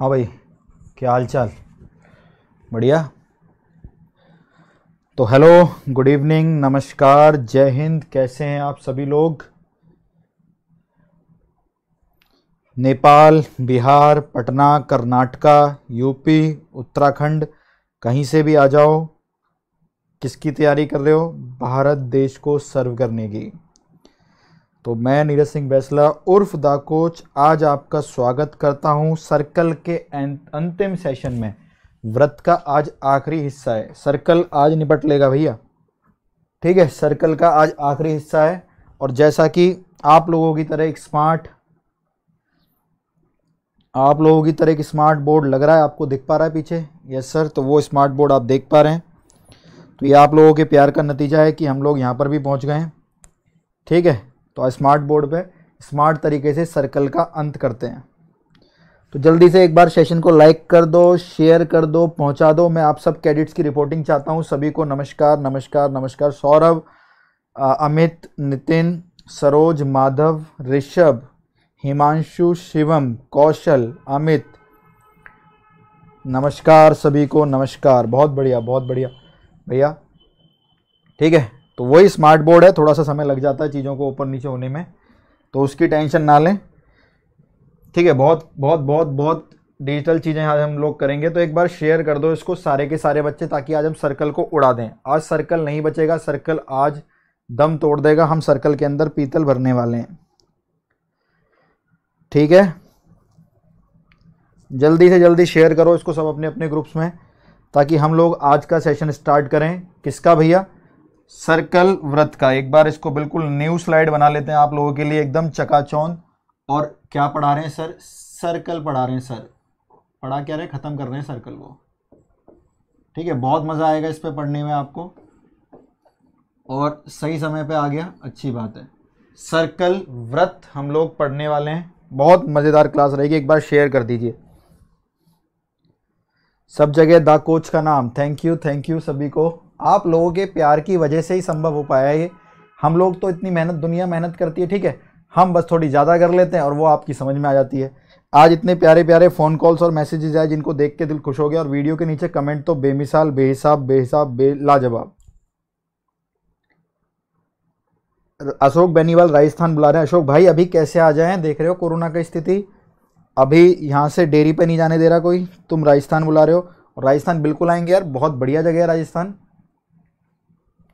हाँ भाई क्या हाल चाल बढ़िया तो हेलो गुड इवनिंग नमस्कार जय हिंद कैसे हैं आप सभी लोग नेपाल बिहार पटना कर्नाटका यूपी उत्तराखंड कहीं से भी आ जाओ किसकी तैयारी कर रहे हो भारत देश को सर्व करने की तो मैं नीरज सिंह बैसला उर्फ द कोच आज आपका स्वागत करता हूं सर्कल के अंतिम सेशन में व्रत का आज आखिरी हिस्सा है सर्कल आज निपट लेगा भैया ठीक है सर्कल का आज आखिरी हिस्सा है और जैसा कि आप लोगों की तरह एक स्मार्ट आप लोगों की तरह एक स्मार्ट बोर्ड लग रहा है आपको दिख पा रहा है पीछे यस सर तो वो स्मार्ट बोर्ड आप देख पा रहे हैं तो ये आप लोगों के प्यार का नतीजा है कि हम लोग यहाँ पर भी पहुँच गए हैं ठीक है तो स्मार्ट बोर्ड पे स्मार्ट तरीके से सर्कल का अंत करते हैं तो जल्दी से एक बार सेशन को लाइक कर दो शेयर कर दो पहुंचा दो मैं आप सब कैडिट्स की रिपोर्टिंग चाहता हूं सभी को नमस्कार नमस्कार नमस्कार सौरभ अमित नितिन सरोज माधव ऋषभ हिमांशु शिवम कौशल अमित नमस्कार सभी को नमस्कार बहुत बढ़िया बहुत बढ़िया भैया ठीक है तो वही स्मार्ट बोर्ड है थोड़ा सा समय लग जाता है चीज़ों को ऊपर नीचे होने में तो उसकी टेंशन ना लें ठीक है बहुत बहुत बहुत बहुत डिजिटल चीज़ें आज हम लोग करेंगे तो एक बार शेयर कर दो इसको सारे के सारे बच्चे ताकि आज हम सर्कल को उड़ा दें आज सर्कल नहीं बचेगा सर्कल आज दम तोड़ देगा हम सर्कल के अंदर पीतल भरने वाले हैं ठीक है जल्दी से जल्दी शेयर करो इसको सब अपने अपने ग्रुप्स में ताकि हम लोग आज का सेशन स्टार्ट करें किसका भैया सर्कल व्रत का एक बार इसको बिल्कुल न्यू स्लाइड बना लेते हैं आप लोगों के लिए एकदम चकाचौंध और क्या पढ़ा रहे हैं सर सर्कल पढ़ा रहे हैं सर पढ़ा क्या रहे ख़त्म कर रहे हैं सर्कल को ठीक है बहुत मज़ा आएगा इस पर पढ़ने में आपको और सही समय पे आ गया अच्छी बात है सर्कल व्रत हम लोग पढ़ने वाले हैं बहुत मज़ेदार क्लास रहेगी एक बार शेयर कर दीजिए सब जगह दा कोच का नाम थैंक यू थैंक यू सभी को आप लोगों के प्यार की वजह से ही संभव हो पाया ये हम लोग तो इतनी मेहनत दुनिया मेहनत करती है ठीक है हम बस थोड़ी ज़्यादा कर लेते हैं और वो आपकी समझ में आ जाती है आज इतने प्यारे प्यारे फ़ोन कॉल्स और मैसेजेज आए जिनको देख के दिल खुश हो गया और वीडियो के नीचे कमेंट तो बेमिसाल बेहिसाब बेहिसाब बे लाजवाब अशोक बेनीवाल राजस्थान बुला रहे हैं अशोक भाई अभी कैसे आ जाए देख रहे हो कोरोना की स्थिति अभी यहाँ से डेरी पे नहीं जाने दे रहा कोई तुम राजस्थान बुला रहे हो राजस्थान बिल्कुल आएंगे यार बहुत बढ़िया जगह है राजस्थान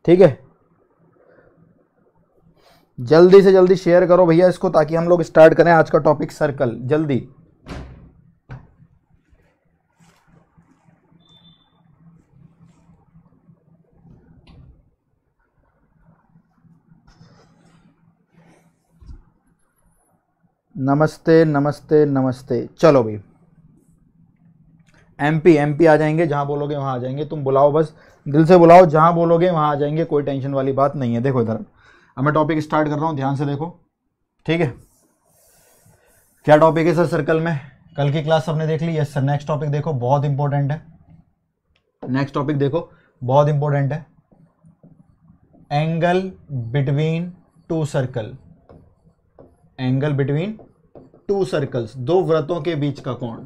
ठीक है जल्दी से जल्दी शेयर करो भैया इसको ताकि हम लोग स्टार्ट करें आज का टॉपिक सर्कल जल्दी नमस्ते नमस्ते नमस्ते चलो भाई एमपी एमपी आ जाएंगे जहां बोलोगे वहां आ जाएंगे तुम बुलाओ बस दिल से बुलाओ जहां बोलोगे वहां आ जाएंगे कोई टेंशन वाली बात नहीं है देखो इधर अब मैं टॉपिक स्टार्ट कर रहा हूँ ध्यान से देखो ठीक है क्या टॉपिक है सर सर्कल में कल की क्लास सबने देख ली यस सर नेक्स्ट टॉपिक देखो बहुत इंपॉर्टेंट है नेक्स्ट टॉपिक देखो बहुत इंपॉर्टेंट है angle between two circle angle between two circles दो व्रतों के बीच का कोण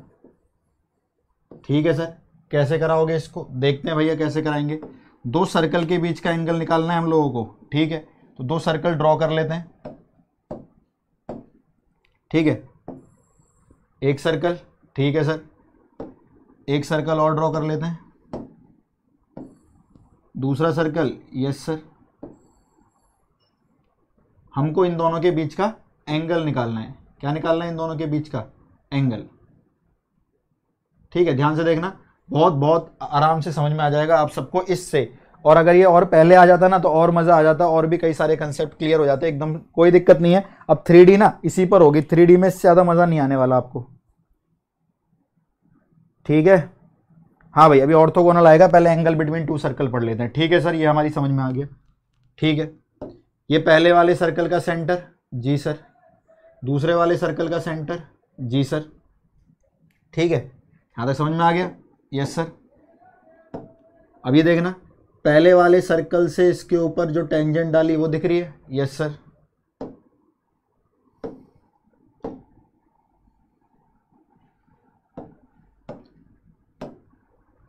ठीक है सर कैसे कराओगे इसको देखते हैं भैया कैसे कराएंगे दो सर्कल के बीच का एंगल निकालना है हम लोगों को ठीक है तो दो सर्कल ड्रॉ कर लेते हैं ठीक है एक सर्कल ठीक है सर एक सर्कल और ड्रॉ कर लेते हैं दूसरा सर्कल यस सर हमको इन दोनों के बीच का एंगल निकालना है क्या निकालना है इन दोनों के बीच का एंगल ठीक है ध्यान से देखना बहुत बहुत आराम से समझ में आ जाएगा आप सबको इससे और अगर ये और पहले आ जाता ना तो और मज़ा आ जाता और भी कई सारे कंसेप्ट क्लियर हो जाते एकदम कोई दिक्कत नहीं है अब थ्री ना इसी पर होगी थ्री में इससे ज़्यादा मज़ा नहीं आने वाला आपको ठीक है हाँ भाई अभी ऑर्थोगोनल आएगा पहले एंगल बिटवीन टू सर्कल पढ़ लेते हैं ठीक है सर ये हमारी समझ में आ गया ठीक है ये पहले वाले सर्कल का सेंटर जी सर दूसरे वाले सर्कल का सेंटर जी सर ठीक है हाँ तक समझ में आ गया यस सर अब ये देखना पहले वाले सर्कल से इसके ऊपर जो टेंजेंट डाली वो दिख रही है यस सर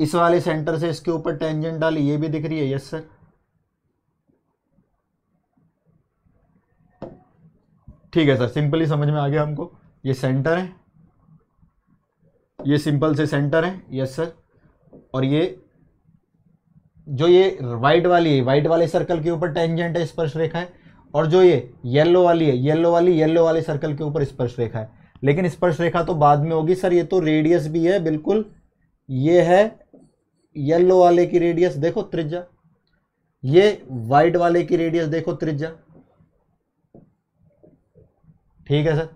इस वाले सेंटर से इसके ऊपर टेंजेंट डाली ये भी दिख रही है यस सर ठीक है सर सिंपली समझ में आ गया हमको ये सेंटर है ये सिंपल से सेंटर है यस सर और ये जो ये वाइट वाली है वाइट वाले सर्कल के ऊपर टेंजेंट है स्पर्श रेखा है और जो ये येलो वाली है येलो वाली येलो वाले सर्कल के ऊपर स्पर्श रेखा है लेकिन स्पर्श रेखा तो बाद में होगी सर ये तो रेडियस भी है बिल्कुल ये है येलो वाले की रेडियस देखो त्रिज्या ये वाइट वाले की रेडियस देखो त्रिज्या ठीक है सर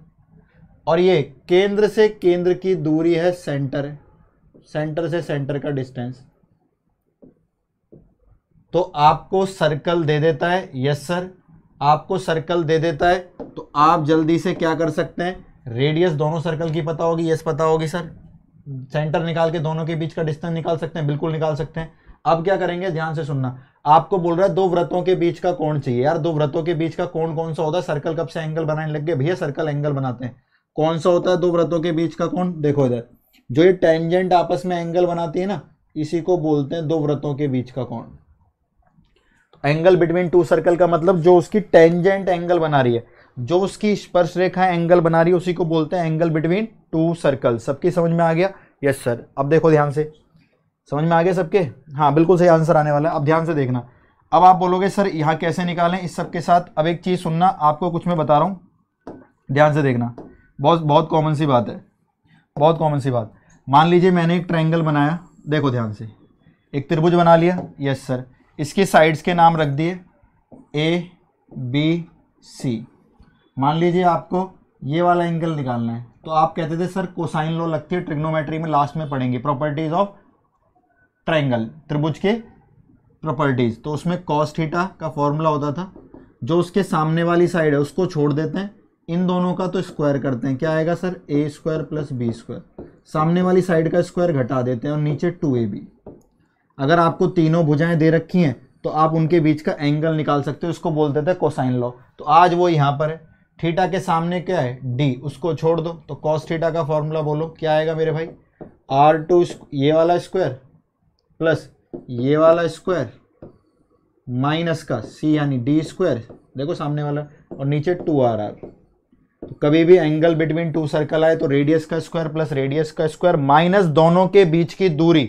और ये केंद्र से केंद्र की दूरी है सेंटर सेंटर से सेंटर का डिस्टेंस तो आपको सर्कल दे देता है यस सर आपको सर्कल दे देता है तो आप जल्दी से क्या कर सकते हैं रेडियस दोनों सर्कल की पता होगी यस पता होगी सर सेंटर निकाल के दोनों के बीच का डिस्टेंस निकाल सकते हैं बिल्कुल निकाल सकते हैं अब क्या करेंगे ध्यान से सुनना आपको बोल रहा है दो व्रतों के बीच का कोण चाहिए यार दो व्रतों के बीच का कोण कौन सा होता है सर्कल कब से एंगल बनाने लग गए भैया सर्कल एंगल बनाते हैं कौन सा होता है दो व्रतों के बीच का कोण देखो इधर जो ये टेंजेंट आपस में एंगल बनाती है ना इसी को बोलते हैं दो व्रतों के बीच का कोण एंगल बिटवीन टू सर्कल का मतलब जो उसकी टेंजेंट एंगल बना रही है जो उसकी स्पर्श रेखा एंगल बना रही है उसी को बोलते हैं एंगल बिटवीन टू सर्कल सबकी समझ में आ गया यस सर अब देखो ध्यान से समझ में आ गया सबके हाँ बिल्कुल सही आंसर आने वाला है अब ध्यान से देखना अब आप बोलोगे सर यहाँ कैसे निकालें इस सब के साथ अब एक चीज़ सुनना आपको कुछ मैं बता रहा हूँ ध्यान से देखना बहुत बहुत कॉमन सी बात है बहुत कॉमन सी बात मान लीजिए मैंने एक ट्रायंगल बनाया देखो ध्यान से एक त्रिभुज बना लिया यस सर इसके साइड्स के नाम रख दिए ए बी सी मान लीजिए आपको ये वाला एंगल निकालना है तो आप कहते थे सर कोसाइन लो लगती है ट्रिग्नोमेट्री में लास्ट में पढ़ेंगे प्रॉपर्टीज ऑफ ट्रायंगल त्रिभुज के प्रॉपर्टीज तो उसमें कॉस्टिटा का फॉर्मूला होता था जो उसके सामने वाली साइड है उसको छोड़ देते हैं इन दोनों का तो स्क्वायर करते हैं क्या आएगा sir a square plus b square सामने वाली साइड का स्क्वायर घटा देते हैं और नीचे टू ए बी अगर आपको तीनों भुजाएं दे रखी हैं तो आप उनके बीच का एंगल निकाल सकते हो इसको बोलते थे कोसाइन लॉ तो आज वो यहाँ पर है थीटा के सामने क्या है डी उसको छोड़ दो तो कॉस थीटा का फॉर्मूला बोलो क्या आएगा मेरे भाई आर टू ये वाला स्क्वायर प्लस ये वाला स्क्वायर माइनस का सी यानी डी स्क्वायर देखो सामने वाला और नीचे टू आर आर तो कभी भी एंगल बिटवीन टू सर्कल आए तो रेडियस का स्क्वायर प्लस रेडियस का स्क्वायर माइनस दोनों के बीच की दूरी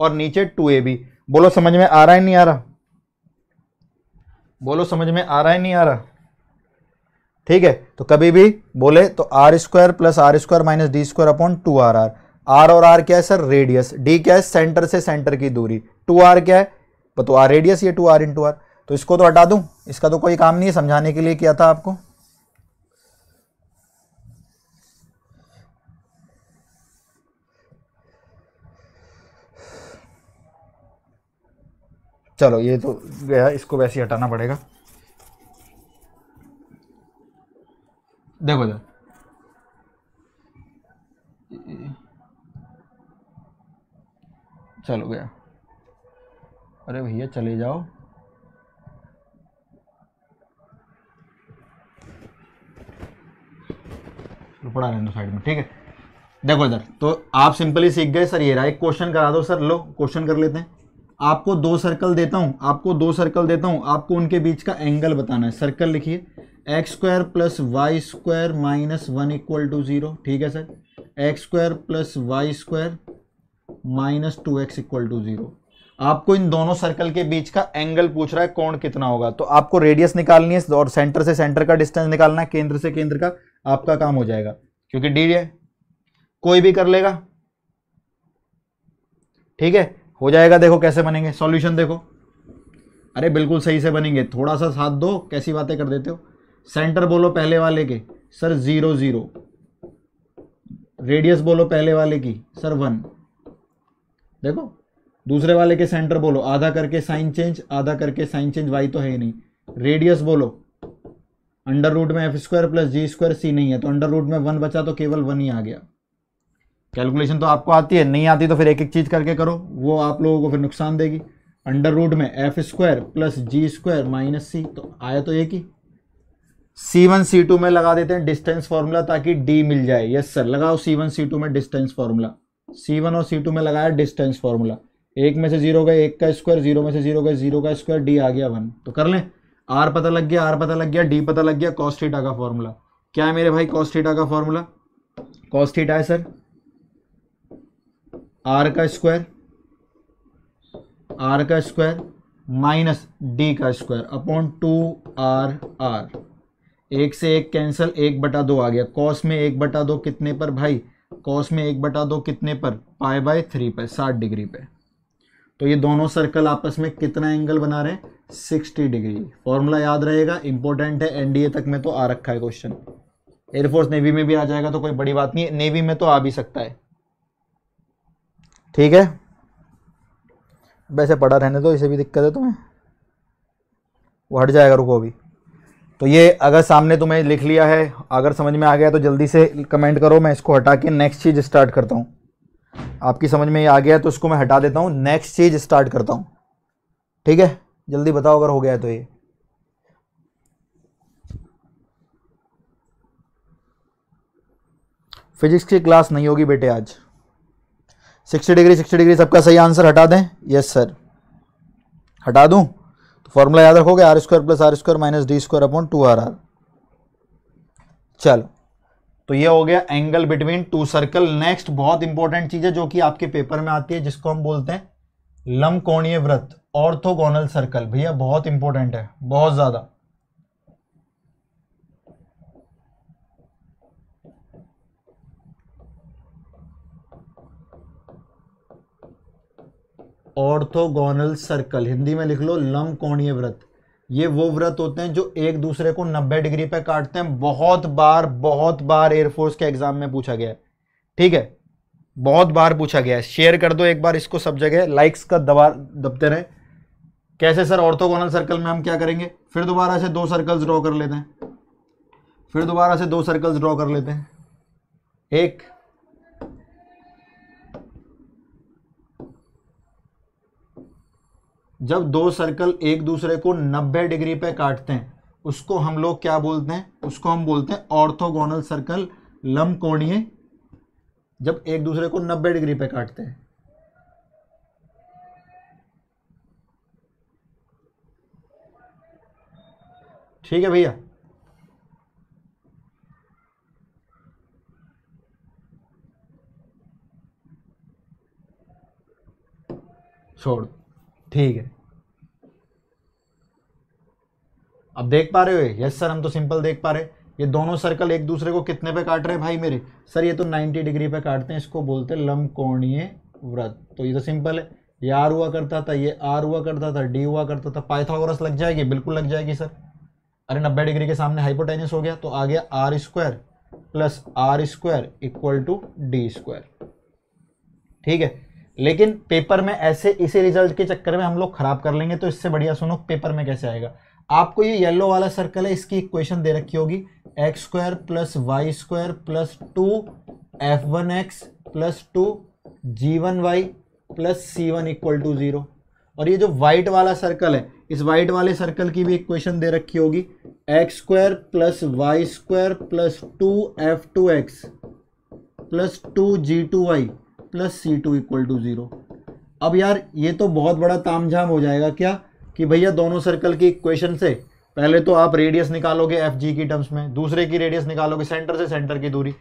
और नीचे टू ए बी बोलो समझ में आ रहा है नहीं आ रहा बोलो समझ में आ रहा है नहीं आ रहा ठीक है तो कभी भी बोले तो r square plus r square minus d square upon two r r r और आर क्या है सर रेडियस डी क्या है सेंटर से सेंटर की दूरी टू आर क्या है तो आर तो, रेडियस ये two r into r तो इसको तो हटा दूं इसका तो कोई काम नहीं है समझाने के लिए किया था आपको चलो ये तो गया इसको वैसे ही हटाना पड़ेगा देखो इधर चलो गया अरे भैया चले जाओ पड़ा रहने साइड में ठीक है देखो इधर तो आप सिंपली सीख गए सर ये रहा एक क्वेश्चन करा दो सर लो क्वेश्चन कर लेते हैं आपको दो सर्कल देता हूं आपको दो सर्कल देता हूं आपको उनके बीच का एंगल बताना है सर्कल लिखिए x square plus y square minus one equal to zero ठीक है sir x square plus y square minus two x equal to zero आपको इन दोनों सर्कल के बीच का एंगल पूछ रहा है कौन कितना होगा तो आपको रेडियस निकालनी है और सेंटर से सेंटर का डिस्टेंस निकालना है केंद्र से केंद्र का आपका काम हो जाएगा क्योंकि डी कोई भी कर लेगा ठीक है हो जाएगा देखो कैसे बनेंगे सॉल्यूशन देखो अरे बिल्कुल सही से बनेंगे थोड़ा सा साथ दो कैसी बातें कर देते हो सेंटर बोलो पहले वाले के सर ज़ीरो ज़ीरो रेडियस बोलो पहले वाले की सर वन देखो दूसरे वाले के सेंटर बोलो आधा करके साइन चेंज आधा करके साइन चेंज वाई तो है ही नहीं रेडियस बोलो अंडर रूट में f square plus g square c नहीं है तो अंडर रूट में वन बचा तो केवल वन ही आ गया कैलकुलेशन तो आपको आती है नहीं आती तो फिर एक एक चीज़ करके करो वो आप लोगों को फिर नुकसान देगी अंडर रूट में f square plus g square minus c तो आया तो एक ही सी वन सी टू में लगा देते हैं डिस्टेंस फॉर्मूला ताकि डी मिल जाए यस सर लगाओ सी वन सी टू में डिस्टेंस फॉर्मूला सी वन और सी टू में लगाया डिस्टेंस फॉर्मूला एक में से जीरो गए एक का स्क्वायर जीरो में से जीरो गए जीरो का स्क्वायर डी आ गया वन तो कर लें आर पता लग गया आर पता लग गया डी पता लग गया कॉस्टिटा का फॉर्मूला क्या है मेरे भाई कॉस्टिटा का फॉर्मूला कॉस्टिटा है सर आर का स्क्वायर आर का स्क्वायर माइनस डी का square upon two r r एक से एक कैंसिल एक बटा दो आ गया कॉस में एक बटा दो कितने पर भाई कॉस में एक बटा दो कितने पर पाए बाय थ्री पर साठ डिग्री पे तो ये दोनों सर्कल आपस में कितना एंगल बना रहे हैं सिक्सटी डिग्री फॉर्मूला याद रहेगा इंपॉर्टेंट है एनडीए तक में तो आ रखा है क्वेश्चन एयरफोर्स नेवी में भी आ जाएगा तो कोई बड़ी बात नहीं है नेवी में तो आ भी सकता है ठीक है वैसे पड़ा रहने दो इसे भी दिक्कत है तुम्हें वो हट जाएगा रुको अभी तो ये अगर सामने तुम्हें लिख लिया है अगर समझ में आ गया तो जल्दी से कमेंट करो मैं इसको हटा के नेक्स्ट चीज़ स्टार्ट करता हूँ आपकी समझ में ये आ गया तो इसको मैं हटा देता हूँ नेक्स्ट चीज़ स्टार्ट करता हूँ ठीक है जल्दी बताओ अगर हो गया तो ये फिजिक्स की क्लास नहीं होगी बेटे आज सिक्सटी डिग्री सिक्सटी डिग्री सबका सही आंसर हटा दें यस सर हटा दूं तो फॉर्मूला याद रखोगे r square plus r square minus d square upon two r r चलो तो ये हो गया angle between two circle next बहुत इंपॉर्टेंट चीज है जो कि आपके पेपर में आती है जिसको हम बोलते हैं लम कोणीय व्रत ऑर्थोगोनल सर्कल भैया बहुत इंपॉर्टेंट है बहुत ज़्यादा ऑर्थोगोनल सर्कल हिंदी में लिख लो लम कोणीय व्रत ये वो व्रत होते हैं जो एक दूसरे को 90 डिग्री पे काटते हैं बहुत बार बहुत बार एयरफोर्स के एग्जाम में पूछा गया है ठीक है बहुत बार पूछा गया है शेयर कर दो एक बार इसको सब जगह लाइक्स का दबा दबते रहे कैसे सर ऑर्थोगोनल सर्कल में हम क्या करेंगे फिर दोबारा से दो सर्कल्स ड्रॉ कर लेते हैं फिर दोबारा से दो सर्कल्स ड्रॉ कर लेते हैं एक जब दो सर्कल एक दूसरे को 90 डिग्री पे काटते हैं उसको हम लोग क्या बोलते हैं उसको हम बोलते हैं ऑर्थोगोनल सर्कल कोणीय जब एक दूसरे को 90 डिग्री पे काटते हैं ठीक है भैया छोड़ ठीक है अब देख पा रहे हो यस सर हम तो सिंपल देख पा रहे ये दोनों सर्कल एक दूसरे को कितने पे काट रहे हैं भाई मेरे सर ये तो 90 डिग्री पे काटते हैं इसको बोलते हैं कोणीय व्रत तो ये तो सिंपल है ये आर हुआ करता था ये आर हुआ करता था डी हुआ करता था पाइथागोरस लग जाएगी बिल्कुल लग जाएगी सर अरे नब्बे डिग्री के सामने हाइपोटेनिस हो गया तो आ गया r square plus r square equal to d square ठीक है लेकिन पेपर में ऐसे इसी रिजल्ट के चक्कर में हम लोग खराब कर लेंगे तो इससे बढ़िया सुनो पेपर में कैसे आएगा आपको ये येलो वाला सर्कल है इसकी इक्वेशन दे रखी होगी x square plus y square plus two f one x plus two g one y plus c one equal to zero और ये जो वाइट वाला सर्कल है इस वाइट वाले सर्कल की भी इक्वेशन दे रखी होगी x square plus y square plus two f two x plus two g two y plus c two equal to zero अब यार ये तो बहुत बड़ा तामझाम हो जाएगा क्या कि भैया दोनों सर्कल की इक्वेशन से पहले तो आप रेडियस निकालोगे एफ जी की टर्म्स में दूसरे की रेडियस निकालोगे सेंटर से सेंटर की दूरी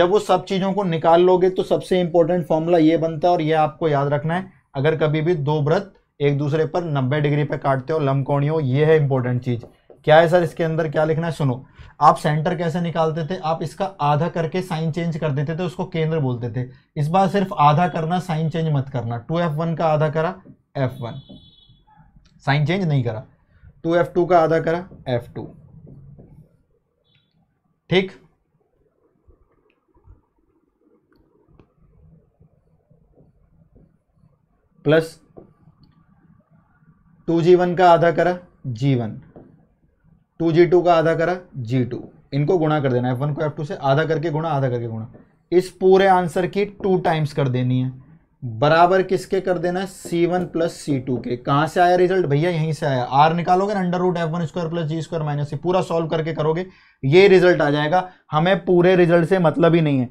जब वो सब चीज़ों को निकाल लोगे तो सबसे इंपॉर्टेंट फॉर्मूला ये बनता है और ये आपको याद रखना है अगर कभी भी दो व्रत एक दूसरे पर 90 डिग्री पे काटते हो लमकोणी हो ये है इंपॉर्टेंट चीज़ क्या है सर इसके अंदर क्या लिखना है सुनो आप सेंटर कैसे निकालते थे आप इसका आधा करके साइन चेंज कर देते थे उसको केंद्र बोलते थे इस बार सिर्फ आधा करना साइन चेंज मत करना टू एफ वन का आधा करा एफ वन साइन चेंज नहीं करा टू एफ टू का आधा करा एफ टू ठीक प्लस टू जी वन का आधा करा g one two g two का आधा करा जी टू इनको गुणा कर देना एफ वन को एफ टू से आधा करके गुणा आधा करके गुणा इस पूरे आंसर की टू टाइम्स कर देनी है बराबर किसके कर देना है c one plus c two के कहां से आया रिजल्ट भैया यहीं से आया आर निकालोगे under root f one square plus g square minus c पूरा सॉल्व करके करोगे ये रिजल्ट आ जाएगा हमें पूरे रिजल्ट से मतलब ही नहीं है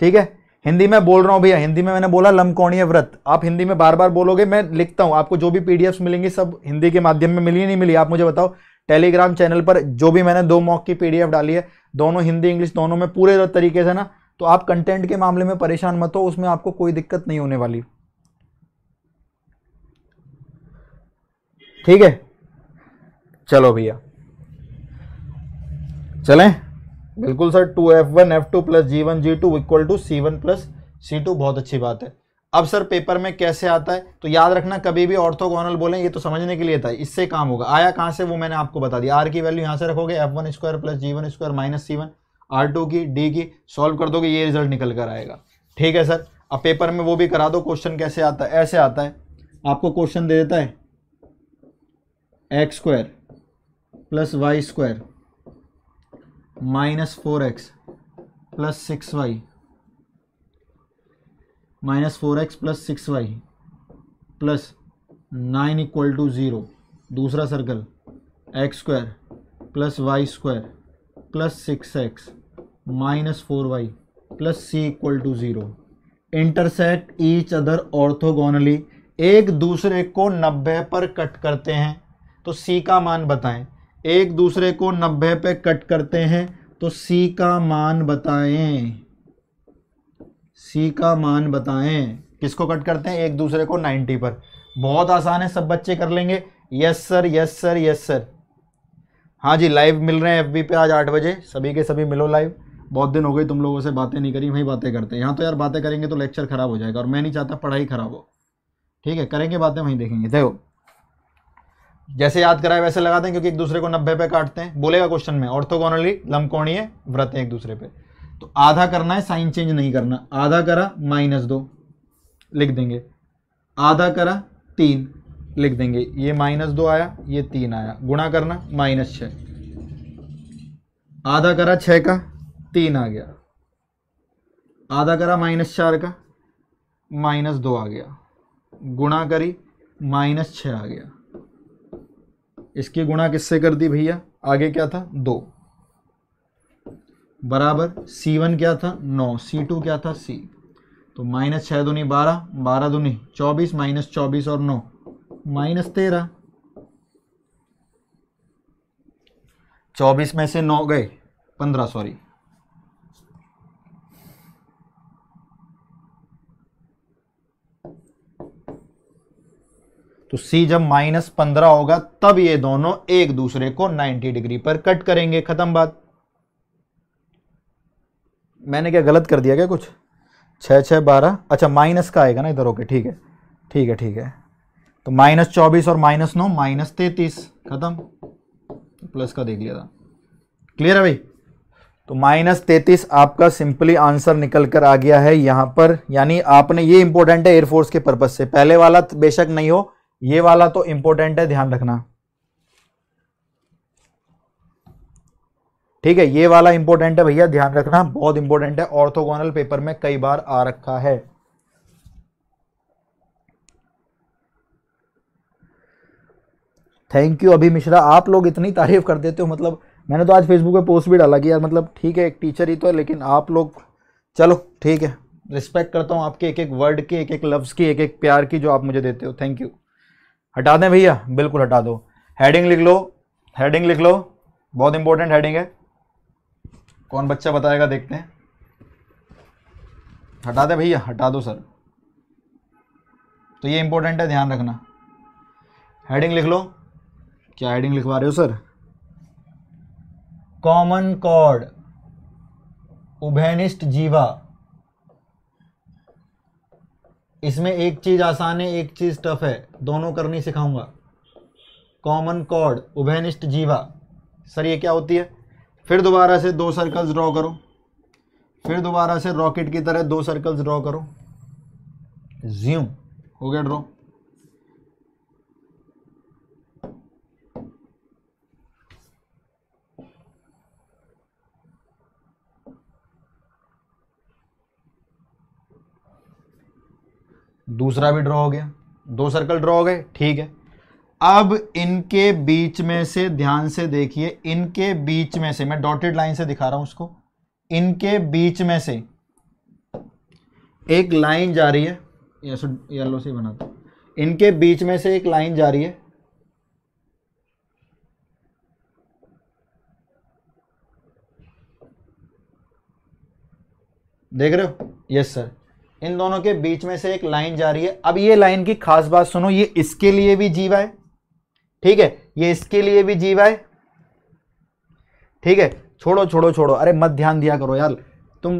ठीक है हिंदी में बोल रहा हूं भैया हिंदी में मैंने बोला लमकोणीय व्रत आप हिंदी में बार बार बोलोगे मैं लिखता हूं आपको जो भी पीडीएफ मिलेंगी सब हिंदी के माध्यम में मिली नहीं मिली आप मुझे बताओ टेलीग्राम चैनल पर जो भी मैंने दो मॉक की पीडीएफ डाली है दोनों हिंदी इंग्लिश दोनों में पूरे तरीके से ना तो आप कंटेंट के मामले में परेशान मत हो उसमें आपको कोई दिक्कत नहीं होने वाली ठीक है चलो भैया चलें बिल्कुल sir two f one f two plus g one g two equal to c one plus c two बहुत अच्छी बात है अब सर पेपर में कैसे आता है तो याद रखना कभी भी ऑर्थोगोनल बोले ये तो समझने के लिए था इससे काम होगा आया कहाँ से वो मैंने आपको बता दिया आर की वैल्यू यहाँ से रखोगे f one square plus g one square minus c one r two की डी की सॉल्व कर दोगे ये रिजल्ट निकल कर आएगा ठीक है सर अब पेपर में वो भी करा दो क्वेश्चन कैसे आता है ऐसे आता है आपको क्वेश्चन दे देता है x square plus y square minus four x plus six y minus four x plus six y plus nine equal to zero दूसरा circle x square plus y square plus six x minus four y plus c equal to zero intersect each other orthogonally एक दूसरे को नब्बे पर cut करते हैं तो सी का मान बताएं एक दूसरे को नब्बे पे कट करते हैं तो सी का मान बताएं सी का मान बताएं किसको कट करते हैं एक दूसरे को नाइन्टी पर बहुत आसान है सब बच्चे कर लेंगे yes sir yes sir yes sir हाँ जी लाइव मिल रहे हैं बी पे आज आठ बजे सभी के सभी मिलो लाइव बहुत दिन हो गई तुम लोगों से बातें नहीं करी वहीं बातें करते हैं यहाँ तो यार बातें करेंगे तो लेक्चर ख़राब हो जाएगा और मैं नहीं चाहता पढ़ाई ख़राब हो ठीक है करेंगे बातें वहीं देखेंगे देखो जैसे याद कराए वैसे लगाते हैं क्योंकि एक दूसरे को नब्बे पे काटते हैं बोलेगा क्वेश्चन में ऑर्थोगोनली लमकोणीय व्रत हैं एक दूसरे पे तो आधा करना है साइन चेंज नहीं करना आधा करा माइनस दो लिख देंगे आधा करा तीन लिख देंगे ये माइनस दो आया ये तीन आया गुणा करना माइनस छ आधा करा छः का तीन आ गया आधा करा माइनस चार का माइनस दो आ गया गुणा करी माइनस छ आ गया इसकी गुणा किससे कर दी भैया आगे क्या था दो बराबर सी वन क्या था नौ सी टू क्या था सी तो माइनस छः दूनी बारह बारह दूनी चौबीस माइनस चौबीस और नौ माइनस तेरह चौबीस में से नौ गए पंद्रह सॉरी तो C जब माइनस पंद्रह होगा तब ये दोनों एक दूसरे को 90 डिग्री पर कट करेंगे खत्म बात मैंने क्या गलत कर दिया क्या कुछ छः छः बारह अच्छा माइनस का आएगा ना इधर ओके ठीक है ठीक है ठीक है तो माइनस चौबीस और माइनस नौ माइनस तैतीस खत्म प्लस का देख लिया था क्लियर है भाई तो माइनस तैतीस आपका सिंपली आंसर निकल कर आ गया है यहां पर यानी आपने ये इंपॉर्टेंट है एयरफोर्स के पर्पज से पहले वाला तो बेशक नहीं हो ये वाला तो इंपॉर्टेंट है ध्यान रखना ठीक है ये वाला इंपॉर्टेंट है भैया ध्यान रखना बहुत इंपॉर्टेंट है ऑर्थोगोनल पेपर में कई बार आ रखा है थैंक यू अभी मिश्रा आप लोग इतनी तारीफ कर देते हो मतलब मैंने तो आज फेसबुक पे पोस्ट भी डाला कि यार मतलब ठीक है एक टीचर ही तो है लेकिन आप लोग चलो ठीक है रिस्पेक्ट करता हूँ आपके एक एक वर्ड की एक एक लफ्ज़ की एक एक प्यार की जो आप मुझे देते हो थैंक यू हटा दें भैया बिल्कुल हटा दो हेडिंग लिख लो हेडिंग लिख लो बहुत इंपॉर्टेंट हेडिंग है कौन बच्चा बताएगा देखते हैं हटा दें भैया हटा दो सर तो ये इंपॉर्टेंट है ध्यान रखना हेडिंग लिख लो क्या हेडिंग लिखवा रहे हो सर कॉमन कॉर्ड उभेनिस्ट जीवा इसमें एक चीज़ आसान है एक चीज़ टफ है दोनों करनी सिखाऊंगा कॉमन कॉर्ड उभयनिष्ठ जीवा सर ये क्या होती है फिर दोबारा से दो सर्कल्स ड्रॉ करो फिर दोबारा से रॉकेट की तरह दो सर्कल्स ड्रॉ करो ज्यूम हो गया ड्रॉ दूसरा भी ड्रॉ हो गया दो सर्कल ड्रॉ हो गए ठीक है अब इनके बीच में से ध्यान से देखिए इनके बीच में से मैं डॉटेड लाइन से दिखा रहा हूं उसको इनके बीच में से एक लाइन जा रही है येलो से बनाता इनके बीच में से एक लाइन जा रही है देख रहे हो यस सर इन दोनों के बीच में से एक लाइन जा रही है अब ये लाइन की खास बात सुनो ये इसके लिए भी जीवा है ठीक है ये इसके लिए भी जीवा है ठीक है छोड़ो छोड़ो छोड़ो अरे मत ध्यान दिया करो यार तुम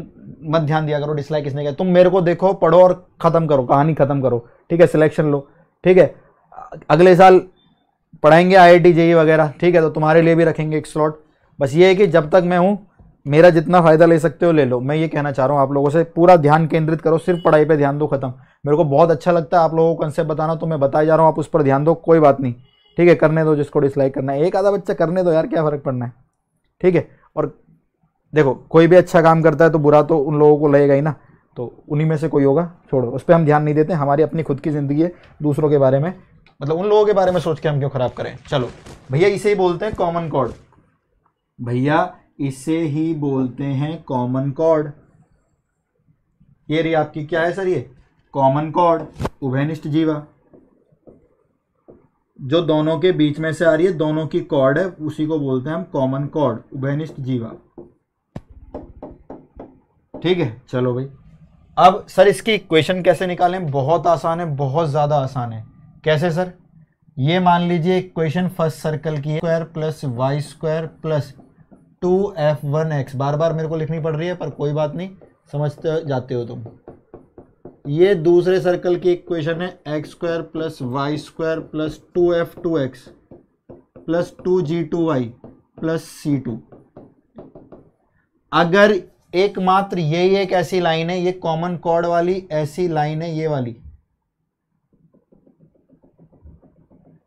मत ध्यान दिया करो डिसलाइक किसने किया तुम मेरे को देखो पढ़ो और ख़त्म करो कहानी ख़त्म करो ठीक है सिलेक्शन लो ठीक है अगले साल पढ़ाएंगे आई आई e वगैरह ठीक है तो तुम्हारे लिए भी रखेंगे एक स्लॉट बस ये है कि जब तक मैं हूँ मेरा जितना फायदा ले सकते हो ले लो मैं ये कहना चाह रहा हूँ आप लोगों से पूरा ध्यान केंद्रित करो सिर्फ पढ़ाई पे ध्यान दो खत्म मेरे को बहुत अच्छा लगता है आप लोगों को कंसेप्ट बताना तो मैं बताया जा रहा हूँ आप उस पर ध्यान दो कोई बात नहीं ठीक है करने दो जिसको डिसलाइक करना है एक आधा बच्चा करने दो यार क्या फर्क पड़ना है ठीक है और देखो कोई भी अच्छा काम करता है तो बुरा तो उन लोगों को लगेगा ही ना तो उन्हीं में से कोई होगा छोड़ो उस पर हम ध्यान नहीं देते हमारी अपनी खुद की ज़िंदगी है दूसरों के बारे में मतलब उन लोगों के बारे में सोच के हम क्यों ख़राब करें चलो भैया इसे ही बोलते हैं कॉमन कॉड भैया इसे ही बोलते हैं कॉमन कॉर्ड ये रही आपकी क्या है सर ये कॉमन कॉर्ड उभयनिष्ठ जीवा जो दोनों के बीच में से आ रही है दोनों की कॉर्ड है उसी को बोलते हैं हम कॉमन कॉर्ड उभयनिष्ठ जीवा ठीक है चलो भाई अब सर इसकी इक्वेशन कैसे निकालें बहुत आसान है बहुत ज़्यादा आसान है कैसे सर ये मान लीजिए इक्वेशन फर्स्ट सर्कल की square plus y square plus two f one x बार बार मेरे को लिखनी पड़ रही है पर कोई बात नहीं समझते जाते हो तुम ये दूसरे सर्कल की इक्वेशन है x square plus y square plus two f two x plus two g two y plus c two अगर एकमात्र यही एक ऐसी लाइन है ये कॉमन कॉर्ड वाली ऐसी लाइन है ये वाली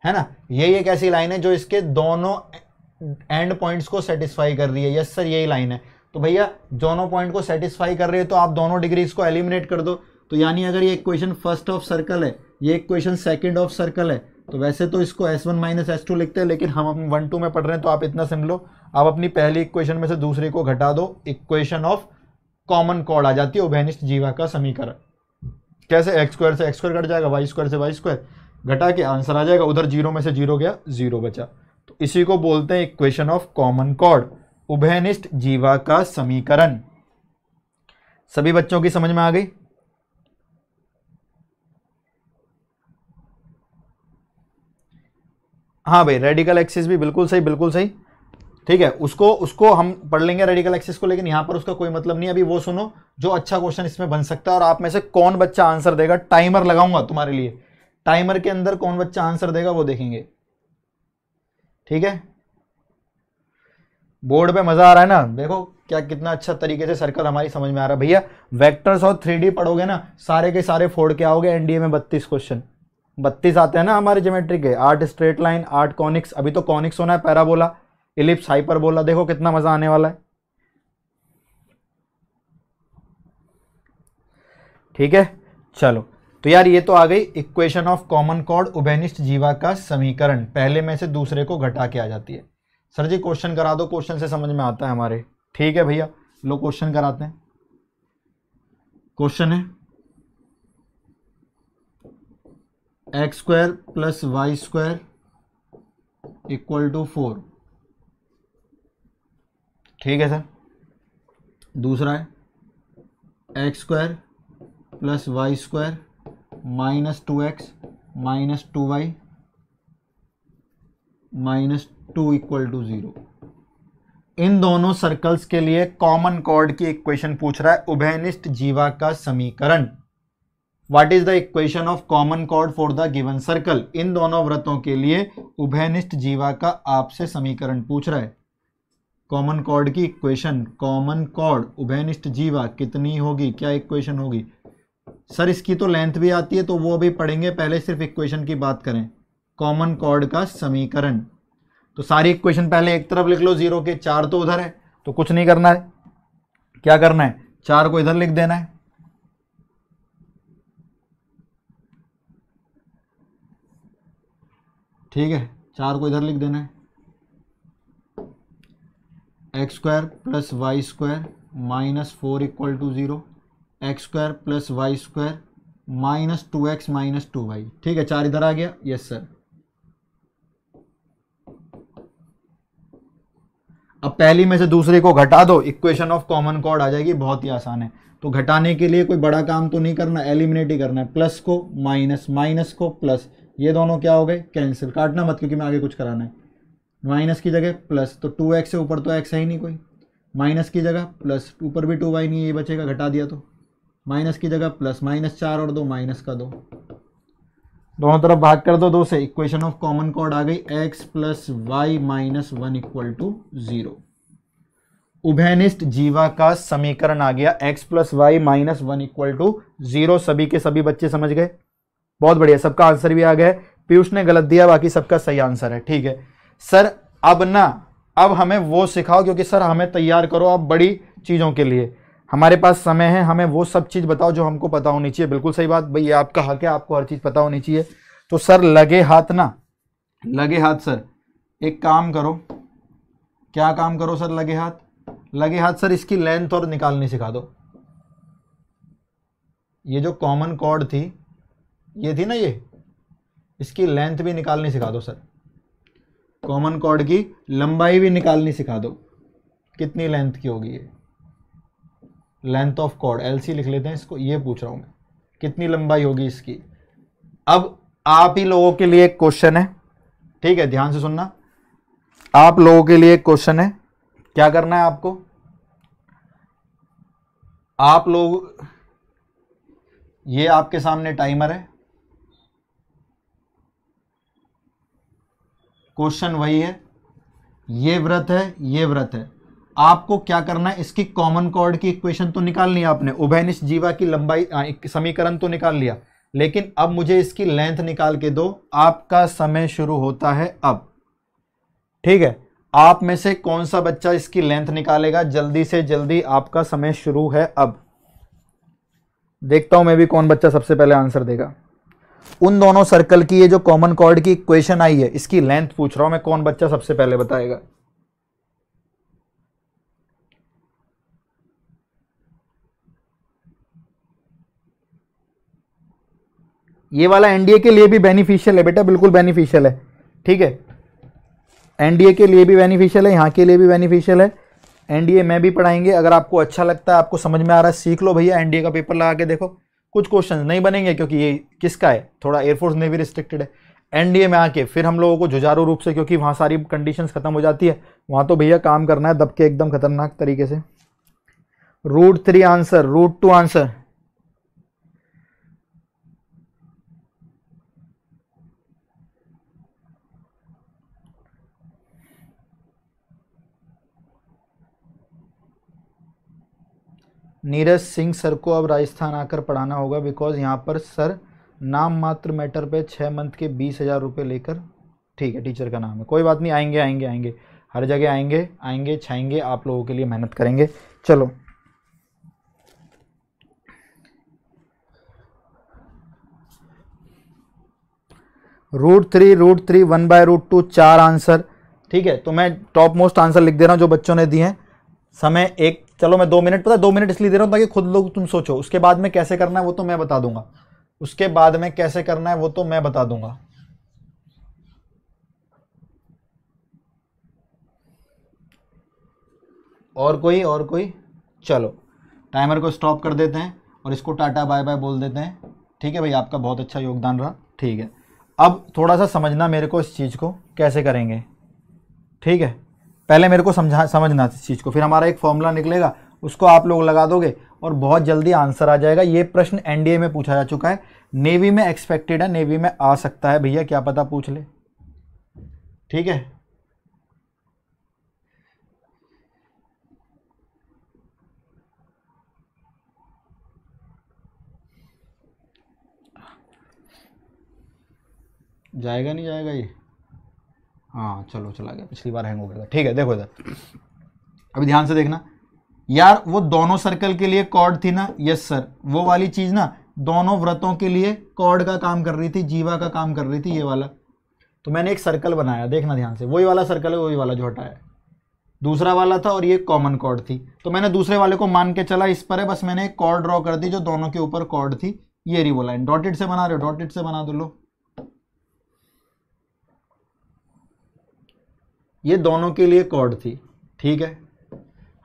है ना यही एक ऐसी लाइन है जो इसके दोनों एंड पॉइंट्स को सेटिस्फाई कर रही है यस सर यही लाइन है तो भैया दोनों पॉइंट को सेटिस्फाई कर रही है तो आप दोनों डिग्रीज को एलिमिनेट कर दो तो यानी अगर ये क्वेश्चन फर्स्ट ऑफ सर्कल है ये एक क्वेश्चन सेकेंड ऑफ सर्कल है तो वैसे तो इसको s one minus s two लिखते हैं लेकिन हम अपने वन टू में पढ़ रहे हैं तो आप इतना समझ लो आप अपनी पहली इक्वेशन में से दूसरे को घटा दो इक्वेशन ऑफ कॉमन कॉड आ जाती है उभयनिष्ठ जीवा का समीकरण कैसे एक्स स्क्वायर से एक्स स्क्वायर कट जाएगा वाई स्क्वायर से वाई स्क्वायर घटा के आंसर आ जाएगा उधर जीरो में से जीरो गया जीरो बचा तो इसी को बोलते हैं इक्वेशन ऑफ कॉमन कॉर्ड उभयनिष्ठ जीवा का समीकरण सभी बच्चों की समझ में आ गई हाँ भाई रेडिकल एक्सिस भी बिल्कुल सही बिल्कुल सही ठीक है उसको उसको हम पढ़ लेंगे रेडिकल एक्सिस को लेकिन यहां पर उसका कोई मतलब नहीं अभी वो सुनो जो अच्छा क्वेश्चन इसमें बन सकता है और आप में से कौन बच्चा आंसर देगा टाइमर लगाऊंगा तुम्हारे लिए टाइमर के अंदर कौन बच्चा आंसर देगा वो देखेंगे ठीक है बोर्ड पे मजा आ रहा है ना देखो क्या कितना अच्छा तरीके से सर्कल हमारी समझ में आ रहा है भैया वेक्टर्स और थ्री पढ़ोगे ना सारे के सारे फोड़ के आओगे एनडीए में बत्तीस क्वेश्चन बत्तीस आते हैं ना हमारे ज्योमेट्री के आठ स्ट्रेट लाइन आठ कॉनिक्स अभी तो कॉनिक्स होना है पैराबोला इलिप्स बोला देखो कितना मजा आने वाला है ठीक है चलो तो यार ये तो आ गई इक्वेशन ऑफ कॉमन कॉर्ड उबेनिस्ट जीवा का समीकरण पहले में से दूसरे को घटा के आ जाती है सर जी क्वेश्चन करा दो क्वेश्चन से समझ में आता है हमारे ठीक है भैया लो क्वेश्चन कराते हैं क्वेश्चन है x square plus y square equal to four ठीक है सर दूसरा है x square plus y square minus two x minus two y minus two equal to zero इन दोनों सर्कल्स के लिए कॉमन कॉर्ड की इक्वेशन पूछ रहा है उभयनिष्ठ जीवा का समीकरण what is the equation of common chord for the given circle इन दोनों व्रतों के लिए उभयनिष्ठ जीवा का आपसे समीकरण पूछ रहा है कॉमन कॉर्ड की इक्वेशन कॉमन कॉर्ड उभयनिष्ठ जीवा कितनी होगी क्या इक्वेशन होगी सर इसकी तो लेंथ भी आती है तो वो अभी पढ़ेंगे पहले सिर्फ इक्वेशन की बात करें कॉमन कॉर्ड का समीकरण तो सारी इक्वेशन पहले एक तरफ लिख लो जीरो के चार तो उधर है तो कुछ नहीं करना है क्या करना है चार को इधर लिख देना है ठीक है चार को इधर लिख देना है x square plus y square minus four equal to zero x square plus y square minus two x minus two y ठीक है चार इधर आ गया यस सर अब पहली में से दूसरे को घटा दो इक्वेशन ऑफ कॉमन कॉर्ड आ जाएगी बहुत ही आसान है तो घटाने के लिए कोई बड़ा काम तो नहीं करना एलिमिनेट ही करना है प्लस को माइनस माइनस को प्लस ये दोनों क्या हो गए कैंसिल काटना मत क्योंकि मैं आगे कुछ कराना है माइनस की जगह प्लस तो टू एक्स से ऊपर तो एक्स है ही नहीं कोई माइनस की जगह प्लस ऊपर भी टू वाई नहीं ये बचेगा घटा दिया तो माइनस की जगह प्लस माइनस चार और दो माइनस का दो दोनों तरफ भाग कर दो दो से इक्वेशन ऑफ कॉमन कॉड आ गई x plus y minus one equal to zero उभयनिष्ठ जीवा का समीकरण आ गया x plus y minus one equal to zero सभी के सभी बच्चे समझ गए बहुत बढ़िया सबका आंसर भी आ गया पीयूष ने गलत दिया बाकी सबका सही आंसर है ठीक है सर अब ना अब हमें वो सिखाओ क्योंकि सर हमें तैयार करो आप बड़ी चीज़ों के लिए हमारे पास समय है हमें वो सब चीज़ बताओ जो हमको पता होनी चाहिए बिल्कुल सही बात भाई ये आपका हक है आपको हर चीज़ पता होनी चाहिए तो सर लगे हाथ ना लगे हाथ सर एक काम करो क्या काम करो सर लगे हाथ लगे हाथ सर इसकी लेंथ और निकालनी सिखा दो ये जो कॉमन कॉर्ड थी ये थी ना ये इसकी लेंथ भी निकालनी सिखा दो सर कॉमन कॉर्ड की लंबाई भी निकालनी सिखा दो कितनी लेंथ की होगी ये लेंथ ऑफ कॉर्ड एल लिख लेते हैं इसको ये पूछ रहा हूँ मैं कितनी लंबाई होगी इसकी अब आप ही लोगों के लिए एक क्वेश्चन है ठीक है ध्यान से सुनना आप लोगों के लिए एक क्वेश्चन है क्या करना है आपको आप लोग ये आपके सामने टाइमर है क्वेश्चन वही है ये व्रत है ये व्रत है आपको क्या करना है इसकी कॉमन कॉर्ड की इक्वेशन तो निकाल लिया आपने उभयनिष्ठ जीवा की लंबाई समीकरण तो निकाल लिया लेकिन अब मुझे इसकी लेंथ निकाल के दो आपका समय शुरू होता है अब ठीक है आप में से कौन सा बच्चा इसकी लेंथ निकालेगा जल्दी से जल्दी आपका समय शुरू है अब देखता हूं मैं भी कौन बच्चा सबसे पहले आंसर देगा उन दोनों सर्कल की ये जो कॉमन कॉर्ड की इक्वेशन आई है इसकी लेंथ पूछ रहा हूं मैं कौन बच्चा सबसे पहले बताएगा ये वाला एनडीए के लिए भी बेनिफिशियल है बेटा बिल्कुल बेनिफिशियल है ठीक है एनडीए के लिए भी बेनिफिशियल है यहाँ के लिए भी बेनिफिशियल है एनडीए में भी पढ़ाएंगे अगर आपको अच्छा लगता है आपको समझ में आ रहा है सीख लो भैया एनडीए का पेपर लगा के देखो कुछ क्वेश्चन नहीं बनेंगे क्योंकि ये किसका है थोड़ा एयरफोर्स नेवी भी रिस्ट्रिक्टेड है एनडीए में आके फिर हम लोगों को जुझारू रूप से क्योंकि वहाँ सारी कंडीशंस ख़त्म हो जाती है वहाँ तो भैया काम करना है दबके एकदम खतरनाक तरीके से root three answer root two answer Neeraj Singh sir को अब राजस्थान आकर पढ़ाना होगा बिकॉज यहाँ पर सर नाम मात्र मैटर पे छः मंथ के बीस हज़ार रुपये लेकर ठीक है टीचर का नाम है कोई बात नहीं आएंगे आएंगे आएंगे हर जगह आएंगे आएंगे छाएंगे आप लोगों के लिए मेहनत करेंगे चलो root three root three one by root two चार आंसर ठीक है तो मैं टॉप मोस्ट आंसर लिख दे रहा हूँ जो बच्चों ने दिए हैं समय एक चलो मैं दो मिनट पता दो मिनट इसलिए दे रहा हूँ ताकि खुद लोग तुम सोचो उसके बाद में कैसे करना है वो तो मैं बता दूंगा उसके बाद में कैसे करना है वो तो मैं बता दूंगा और कोई और कोई चलो टाइमर को स्टॉप कर देते हैं और इसको टाटा बाय बाय बोल देते हैं ठीक है भाई आपका बहुत अच्छा योगदान रहा ठीक है अब थोड़ा सा समझना मेरे को इस चीज़ को कैसे करेंगे ठीक है पहले मेरे को समझा समझना इस चीज़ को फिर हमारा एक फॉर्मूला निकलेगा उसको आप लोग लगा दोगे और बहुत जल्दी आंसर आ जाएगा ये प्रश्न एनडीए में पूछा जा चुका है नेवी में एक्सपेक्टेड है नेवी में आ सकता है भैया क्या पता पूछ ले ठीक है जाएगा नहीं जाएगा ये हाँ चलो चला गया पिछली बार हैंग हो गया ठीक है देखो इधर अभी ध्यान से देखना यार वो दोनों सर्कल के लिए कॉर्ड थी ना यस सर वो वाली चीज़ ना दोनों व्रतों के लिए कॉर्ड का काम कर रही थी जीवा का काम कर रही थी ये वाला तो मैंने एक सर्कल बनाया देखना ध्यान से वही वाला सर्कल है वही वाला जो हटाया दूसरा वाला था और ये कॉमन कॉर्ड थी तो मैंने दूसरे वाले को मान के चला इस पर है बस मैंने एक कॉर्ड ड्रॉ कर दी जो दोनों के ऊपर कॉर्ड थी ये रिवो लाइन डॉटेड से बना रहे हो डॉटेड से बना दो लो ये दोनों के लिए कॉर्ड थी ठीक है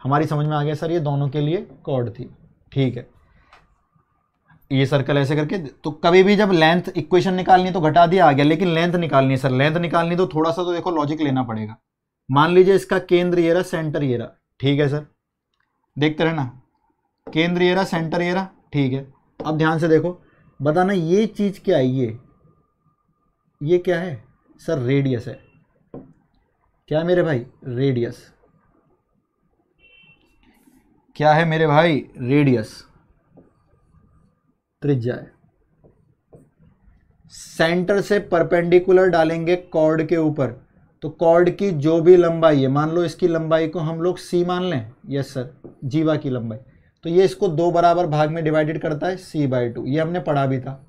हमारी समझ में आ गया सर ये दोनों के लिए कॉर्ड थी ठीक है ये सर्कल ऐसे करके तो कभी भी जब लेंथ इक्वेशन निकालनी तो घटा दिया आ गया लेकिन लेंथ निकालनी है सर लेंथ निकालनी तो थोड़ा सा तो देखो लॉजिक लेना पड़ेगा मान लीजिए इसका केंद्र ये रहा सेंटर ये रहा ठीक है सर देखते रहना केंद्र ये रहा सेंटर ये रहा ठीक है अब ध्यान से देखो बताना ये चीज़ क्या है ये ये क्या है सर रेडियस है क्या मेरे भाई रेडियस क्या है मेरे भाई रेडियस त्रिज्या है सेंटर से परपेंडिकुलर डालेंगे कॉर्ड के ऊपर तो कॉर्ड की जो भी लंबाई है मान लो इसकी लंबाई को हम लोग सी मान लें यस सर जीवा की लंबाई तो ये इसको दो बराबर भाग में डिवाइडेड करता है सी बाई टू ये हमने पढ़ा भी था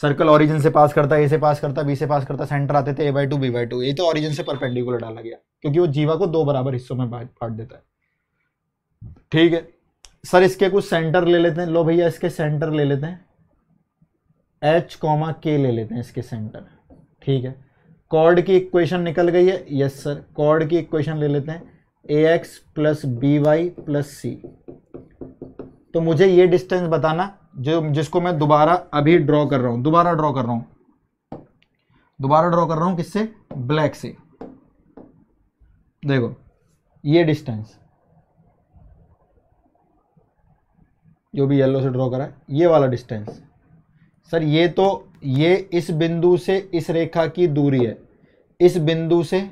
सर्कल ऑरिजिन से पास करता है ए से पास करता है बी से पास करता सेंटर आते थे a by two b by two ये तो ऑरिजिन से परपेंडिकुलर डाला गया क्योंकि वो जीवा को दो बराबर हिस्सों में बांट देता है ठीक है सर इसके कुछ सेंटर ले लेते हैं लो भैया इसके सेंटर ले लेते हैं एच कॉमा के ले लेते हैं इसके सेंटर ठीक है कॉर्ड की इक्वेशन निकल गई है यस सर कॉर्ड की इक्वेशन ले लेते हैं a x plus b y plus c तो मुझे ये डिस्टेंस बताना जो जिसको मैं दोबारा अभी ड्रॉ कर रहा हूँ दोबारा ड्रॉ कर रहा हूँ दोबारा ड्रॉ कर रहा हूँ किससे ब्लैक से देखो ये डिस्टेंस जो भी येलो से ड्रॉ करा है ये वाला डिस्टेंस सर ये तो ये इस बिंदु से इस रेखा की दूरी है इस बिंदु से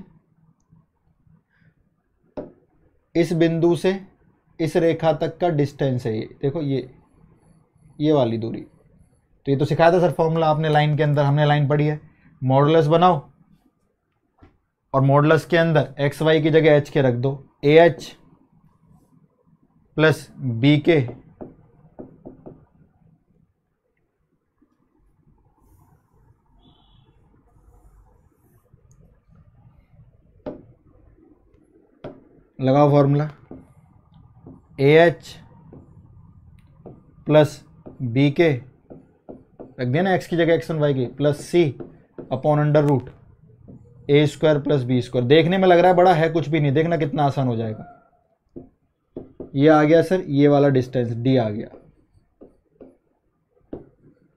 इस बिंदु से इस रेखा तक का डिस्टेंस है ये देखो ये ये वाली दूरी तो ये तो सिखाया था सर फॉर्मूला आपने लाइन के अंदर हमने लाइन पढ़ी है मॉडलस बनाओ और मॉडलस के अंदर एक्स वाई की जगह एच के रख दो ए एच प्लस बी के लगाओ formula a h plus b के रख दिया ना एक्स की जगह एक्स वन वाई की plus c upon under root a square plus b square देखने में लग रहा है बड़ा है कुछ भी नहीं देखना कितना आसान हो जाएगा ये आ गया सर ये वाला डिस्टेंस डी आ गया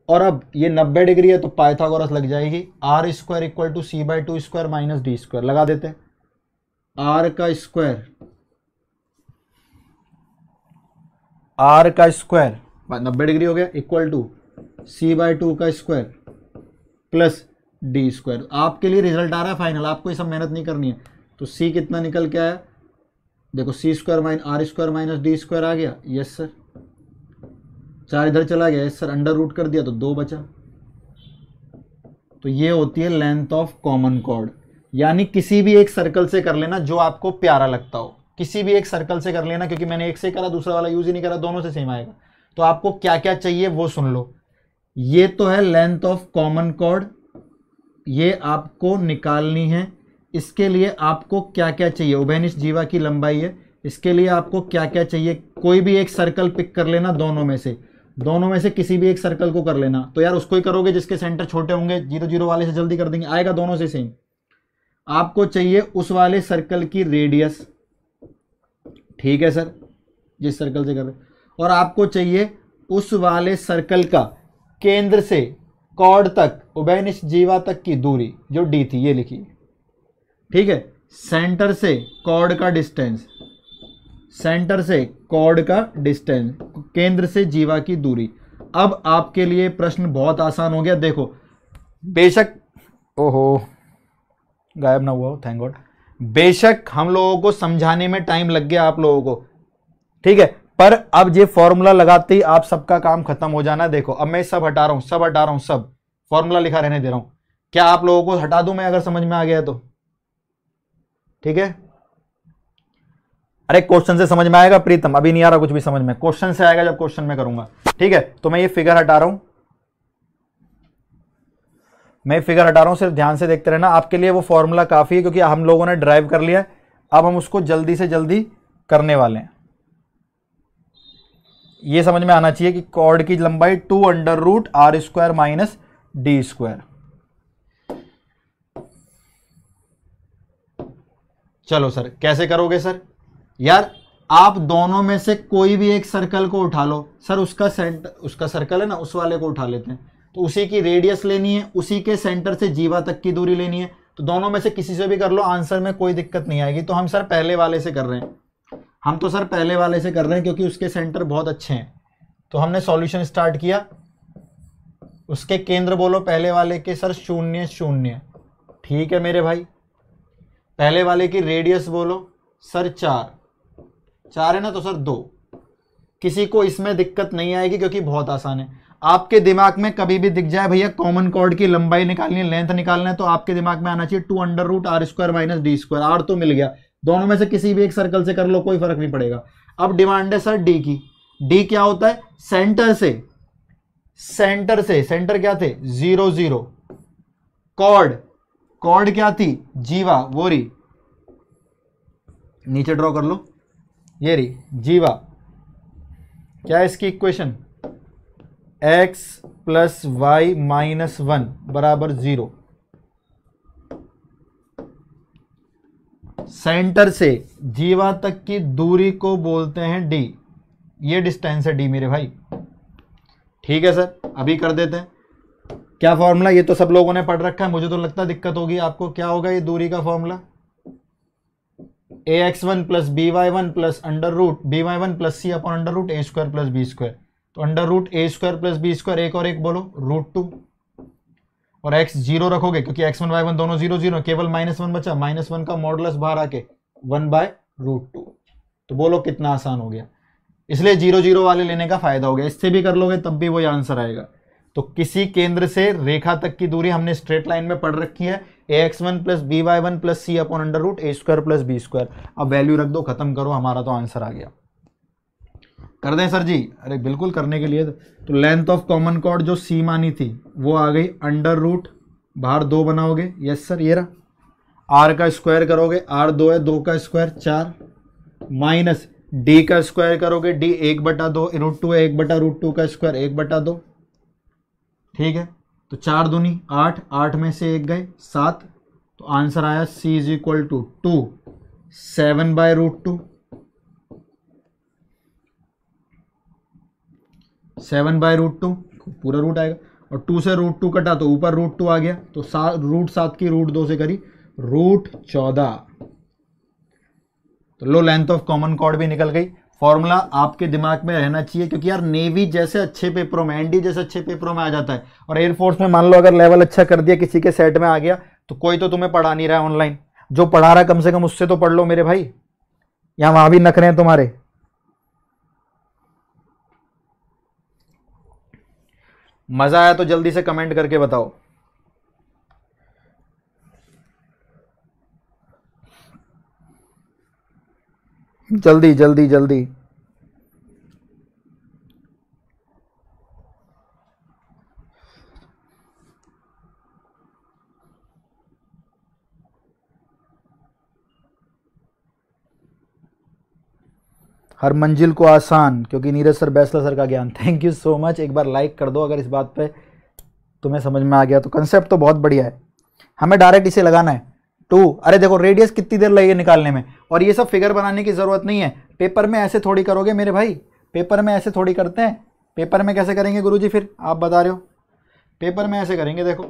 और अब ये 90 डिग्री है तो पाइथागोरस लग जाएगी r square equal to c by two square minus d square लगा देते हैं आर का स्क्वायर आर का स्क्वायर नब्बे डिग्री हो गया equal to c by two का स्क्वायर प्लस डी स्क्वायर आपके लिए रिजल्ट आ रहा है फाइनल आपको ये सब मेहनत नहीं करनी है तो सी कितना निकल के आया देखो c square minus r square minus d square आ गया यस सर चार इधर चला गया यस सर अंडर रूट कर दिया तो दो बचा तो ये होती है लेंथ ऑफ कॉमन कॉर्ड यानी किसी भी एक सर्कल से कर लेना जो आपको प्यारा लगता हो किसी भी एक सर्कल से कर लेना क्योंकि मैंने एक से करा दूसरा वाला यूज ही नहीं करा दोनों से सेम आएगा तो आपको क्या क्या चाहिए वो सुन लो ये तो है लेंथ ऑफ कॉमन कॉर्ड ये आपको निकालनी है इसके लिए आपको क्या क्या चाहिए उभयनिश जीवा की लंबाई है इसके लिए आपको क्या क्या चाहिए कोई भी एक सर्कल पिक कर लेना दोनों में से दोनों में से किसी भी एक सर्कल को कर लेना तो यार उसको ही करोगे जिसके सेंटर छोटे होंगे जीरो जीरो वाले से जल्दी कर देंगे आएगा दोनों से सेम आपको चाहिए उस वाले सर्कल की रेडियस ठीक है सर जिस सर्कल से कर रहे और आपको चाहिए उस वाले सर्कल का केंद्र से कॉर्ड तक उभयनिष्ठ जीवा तक की दूरी जो डी थी ये लिखी ठीक है सेंटर से कॉर्ड का डिस्टेंस सेंटर से कॉर्ड का डिस्टेंस केंद्र से जीवा की दूरी अब आपके लिए प्रश्न बहुत आसान हो गया देखो बेशक ओहो गायब ना हुआ थैंक गॉड बेशक हम लोगों को समझाने में टाइम लग गया आप लोगों को ठीक है पर अब ये फॉर्मूला लगाते ही आप सबका काम खत्म हो जाना देखो अब मैं सब हटा रहा हूं सब हटा रहा हूं सब फॉर्मूला लिखा रहने दे रहा हूं क्या आप लोगों को हटा दू मैं अगर समझ में आ गया तो ठीक है अरे क्वेश्चन से समझ में आएगा प्रीतम अभी नहीं आ रहा कुछ भी समझ में क्वेश्चन से आएगा जब क्वेश्चन में करूंगा ठीक है तो मैं ये फिगर हटा रहा हूं मैं फिगर हटा रहा हूं सिर्फ ध्यान से देखते रहना आपके लिए वो फॉर्मूला काफी है क्योंकि हम लोगों ने ड्राइव कर लिया अब हम उसको जल्दी से जल्दी करने वाले हैं ये समझ में आना चाहिए कि कॉर्ड की लंबाई two under root r square minus d square चलो सर कैसे करोगे सर यार आप दोनों में से कोई भी एक सर्कल को उठा लो सर उसका सेंटर उसका सर्कल है ना उस वाले को उठा लेते हैं तो उसी की रेडियस लेनी है उसी के सेंटर से जीवा तक की दूरी लेनी है तो दोनों में से किसी से भी कर लो आंसर में कोई दिक्कत नहीं आएगी तो हम सर पहले वाले से कर रहे हैं हम तो सर पहले वाले से कर रहे हैं क्योंकि उसके सेंटर बहुत अच्छे हैं तो हमने सॉल्यूशन स्टार्ट किया उसके केंद्र बोलो पहले वाले के सर शून्य शून्य ठीक है मेरे भाई पहले वाले की रेडियस बोलो सर चार चार है ना तो सर दो किसी को इसमें दिक्कत नहीं आएगी क्योंकि बहुत आसान है आपके दिमाग में कभी भी दिख जाए भैया कॉमन कॉर्ड की लंबाई निकालनी है लेंथ निकालना है तो आपके दिमाग में आना चाहिए two under root r square minus d square r तो मिल गया दोनों में से किसी भी एक सर्कल से कर लो कोई फर्क नहीं पड़ेगा अब डिमांड है सर डी की डी क्या होता है सेंटर से सेंटर से सेंटर क्या थे जीरो जीरो कॉर्ड कॉर्ड क्या थी जीवा वो री नीचे ड्रॉ कर लो ये री जीवा क्या है इसकी equation x plus y minus one बराबर जीरो सेंटर से जीवा तक की दूरी को बोलते हैं डी ये डिस्टेंस है डी मेरे भाई ठीक है सर अभी कर देते हैं क्या फॉर्मूला ये तो सब लोगों ने पढ़ रखा है मुझे तो लगता है दिक्कत होगी आपको क्या होगा ये दूरी का formula a x one plus b y one plus under root b y one plus c upon under root a square plus b square तो under root a square plus b square एक और एक बोलो root two और x zero रखोगे क्योंकि x one y one दोनों zero zero केवल माइनस वन बचा माइनस वन का मॉडल बाहर आके वन बाय रूट टू तो बोलो कितना आसान हो गया इसलिए जीरो जीरो वाले लेने का फायदा हो गया इससे भी कर लोगे तब भी वही आंसर आएगा तो किसी केंद्र से रेखा तक की दूरी हमने स्ट्रेट लाइन में पढ़ रखी है a x one plus b y one plus c upon under root a square plus b square अब वैल्यू रख दो खत्म करो हमारा तो आंसर आ गया कर दें सर जी अरे बिल्कुल करने के लिए तो लेंथ ऑफ कॉमन कॉर्ड जो सी मानी थी वो आ गई अंडर रूट बाहर दो बनाओगे यस सर ये रहा आर का स्क्वायर करोगे आर दो है दो का स्क्वायर चार माइनस डी का स्क्वायर करोगे डी एक बटा दो रूट टू है एक बटा रूट टू का स्क्वायर एक बटा दो ठीक है तो चार दूनी आठ आठ में से एक गए सात तो आंसर आया c is equal to two seven by root two seven by root two पूरा रूट आएगा और टू से रूट टू कटा तो ऊपर रूट टू आ गया तो सात रूट सात की रूट दो से करी रूट चौदह तो लो लेंथ ऑफ कॉमन कॉर्ड भी निकल गई फॉर्मूला आपके दिमाग में रहना चाहिए क्योंकि यार नेवी जैसे अच्छे पेपरों में एनडी जैसे अच्छे पेपरों में आ जाता है और एयरफोर्स में मान लो अगर लेवल अच्छा कर दिया किसी के सेट में आ गया तो कोई तो तुम्हें पढ़ा नहीं रहा ऑनलाइन जो पढ़ा रहा कम से कम उससे तो पढ़ लो मेरे भाई या वहां भी नखरे हैं तुम्हारे मज़ा आया तो जल्दी से कमेंट करके बताओ जल्दी जल्दी जल्दी हर मंजिल को आसान क्योंकि नीरज सर बैसला सर का ज्ञान थैंक यू सो मच एक बार लाइक कर दो अगर इस बात पे तुम्हें समझ में आ गया तो कंसेप्ट तो बहुत बढ़िया है हमें डायरेक्ट इसे लगाना है टू अरे देखो रेडियस कितनी देर लगेगी निकालने में और ये सब फिगर बनाने की ज़रूरत नहीं है पेपर में ऐसे थोड़ी करोगे मेरे भाई पेपर में ऐसे थोड़ी करते हैं पेपर में कैसे करेंगे गुरु फिर आप बता रहे हो पेपर में ऐसे करेंगे देखो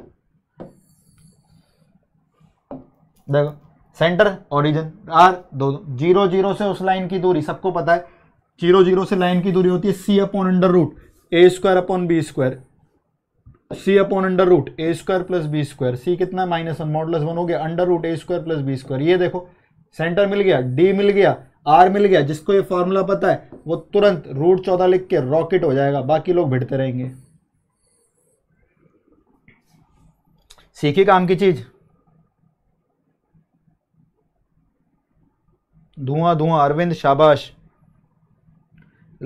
देखो सेंटर ओरिजिन आर दो जीरो जीरो से उस लाइन की दूरी सबको पता है जीरो जीरो से लाइन की दूरी होती है c upon under root a square upon b square c upon under root a square plus b square c कितना माइनस वन मॉडल वन हो गया under root a square plus b square ये देखो centre मिल गया D मिल गया are मिल गया जिसको ये फॉर्मूला पता है वो तुरंत रूट चौदह लिख के रॉकेट हो जाएगा बाकी लोग भिड़ते रहेंगे सीखी काम की चीज़ धुआं धुआं अरविंद शाबाश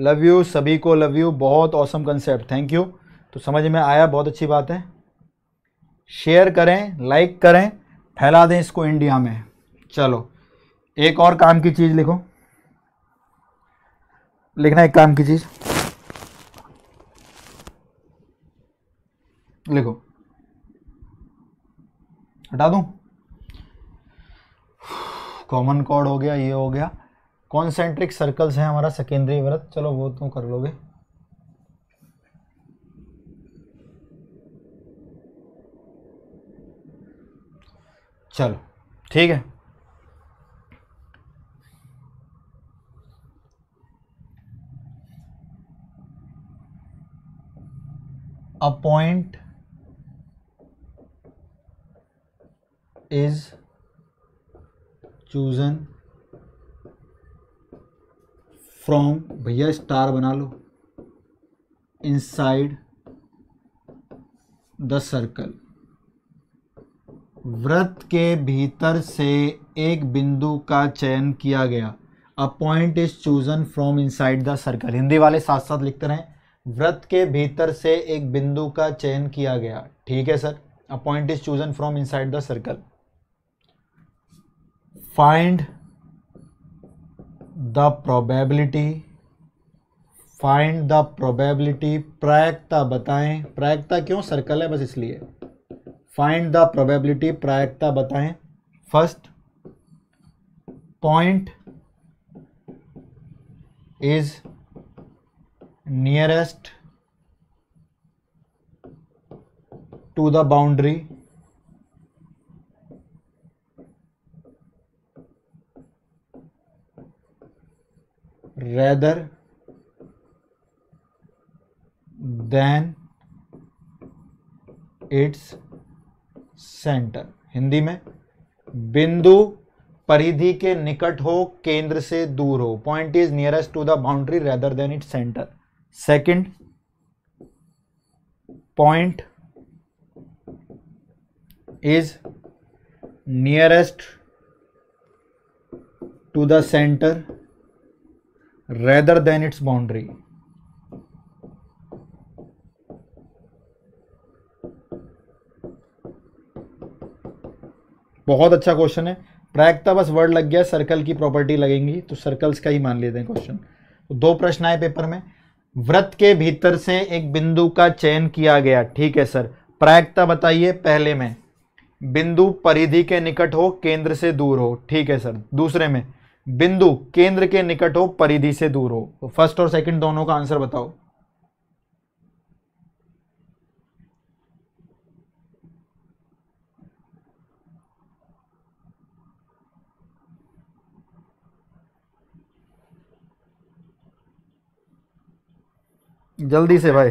लव यू सभी को लव यू बहुत औसम कंसेप्ट थैंक यू तो समझ में आया बहुत अच्छी बात है शेयर करें लाइक करें फैला दें इसको इंडिया में चलो एक और काम की चीज़ लिखो लिखना एक काम की चीज़ लिखो हटा दूँ कॉमन कॉर्ड हो गया ये हो गया कॉन्सेंट्रिक सर्कल्स है हमारा सेकेंडरी व्रत चलो वो तो कर लोगे चलो ठीक है a point is chosen from भैया स्टार बना लो इनसाइड द सर्कल व्रत के भीतर से एक बिंदु का चयन किया गया a point is chosen from inside the circle Hindi वाले साथ साथ लिखते रहें व्रत के भीतर से एक बिंदु का चयन किया गया ठीक है sir a point is chosen from inside the circle find the probability find the probability प्रायक्ता बताएं प्रायक्ता क्यों सर्कल है बस इसलिए फाइंड द प्रोबेबिलिटी प्रायक्ता बताएं first point is nearest to the boundary rather than it's centre Hindi में बिंदु परिधि के निकट हो केंद्र से दूर हो point is nearest to the boundary rather than it's centre second point is nearest to the centre rather than its boundary बहुत अच्छा क्वेश्चन है प्रायिकता बस वर्ड लग गया सर्कल की प्रॉपर्टी लगेंगी तो सर्कल्स का ही मान लेते हैं क्वेश्चन तो दो प्रश्न आए पेपर में व्रत के भीतर से एक बिंदु का चयन किया गया ठीक है सर प्रायिकता बताइए पहले में बिंदु परिधि के निकट हो केंद्र से दूर हो ठीक है सर दूसरे में बिंदु केंद्र के निकट हो परिधि से दूर हो तो फर्स्ट और सेकंड दोनों का आंसर बताओ जल्दी से भाई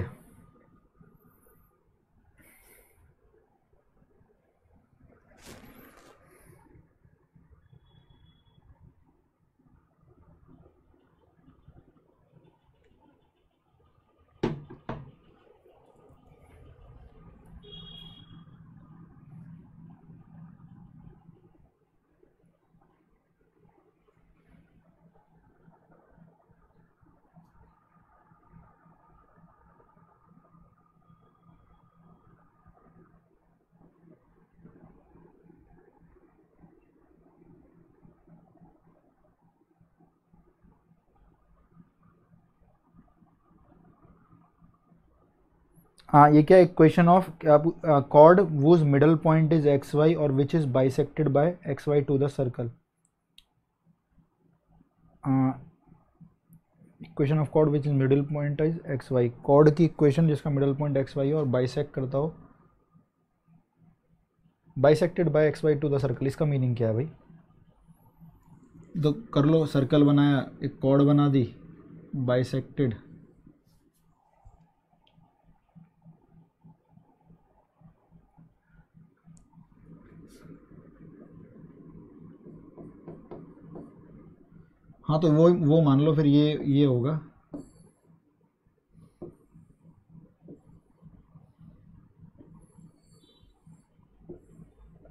हाँ ये क्या equation of chord whose middle point is x y और which is bisected by x y to the circle equation of chord which is middle point is x y chord की इक्वेशन जिसका मिडल पॉइंट एक्स वाई और bisect करता हो bisected by x y to the circle इसका meaning क्या है भाई तो कर लो सर्कल बनाया एक कॉर्ड बना दी बाइसेक्टेड हाँ तो वो वो मान लो फिर ये ये होगा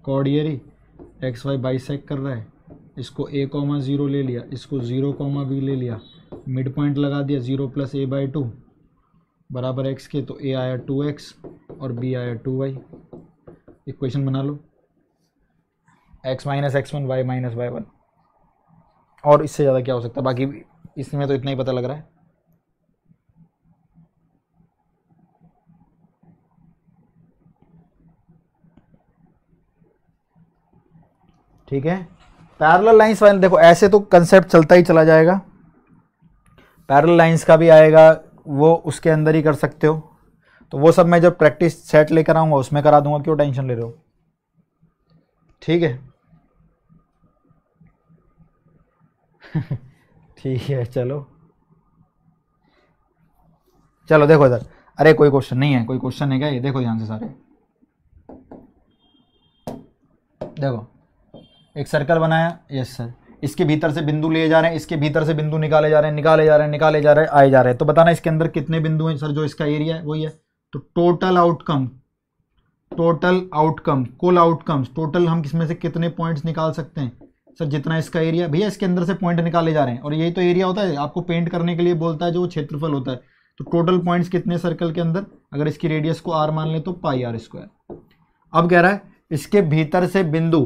कॉडियरी एक्स वाई सेक कर रहा है इसको ए कॉमा ज़ीरो ले लिया इसको ज़ीरो कॉमा बी ले लिया मिड पॉइंट लगा दिया zero plus a by two बराबर एक्स के तो ए आया टू एक्स और बी आया टू वाई इक्वेशन बना लो x minus x one y minus y one और इससे ज़्यादा क्या हो सकता है बाकी इसमें तो इतना ही पता लग रहा है ठीक है पैरल लाइन्स वाले देखो ऐसे तो कंसेप्ट चलता ही चला जाएगा पैरल लाइन्स का भी आएगा वो उसके अंदर ही कर सकते हो तो वो सब मैं जब प्रैक्टिस सेट लेकर आऊँगा उसमें करा दूंगा क्यों टेंशन ले रहे हो ठीक है ठीक है चलो चलो देखो इधर अरे कोई क्वेश्चन नहीं है कोई क्वेश्चन है क्या ये देखो ध्यान से सारे देखो एक सर्कल बनाया यस सर इसके भीतर से बिंदु लिए जा रहे हैं इसके भीतर से बिंदु निकाले जा रहे हैं निकाले जा रहे हैं निकाले जा रहे हैं आए जा रहे हैं तो बताना इसके अंदर कितने बिंदु हैं सर जो इसका एरिया है वही है तो टोटल आउटकम टोटल आउटकम कुल आउटकम्स टोटल हम किसमें से कितने पॉइंट्स निकाल सकते हैं सर जितना इसका एरिया भैया इसके अंदर से पॉइंट निकाले जा रहे हैं और यही तो एरिया होता है आपको पेंट करने के लिए बोलता है जो क्षेत्रफल होता है तो टोटल पॉइंट्स कितने सर्कल के अंदर अगर इसकी रेडियस को आर मान लें तो पाई आर स्क्वायर अब कह रहा है इसके भीतर से बिंदु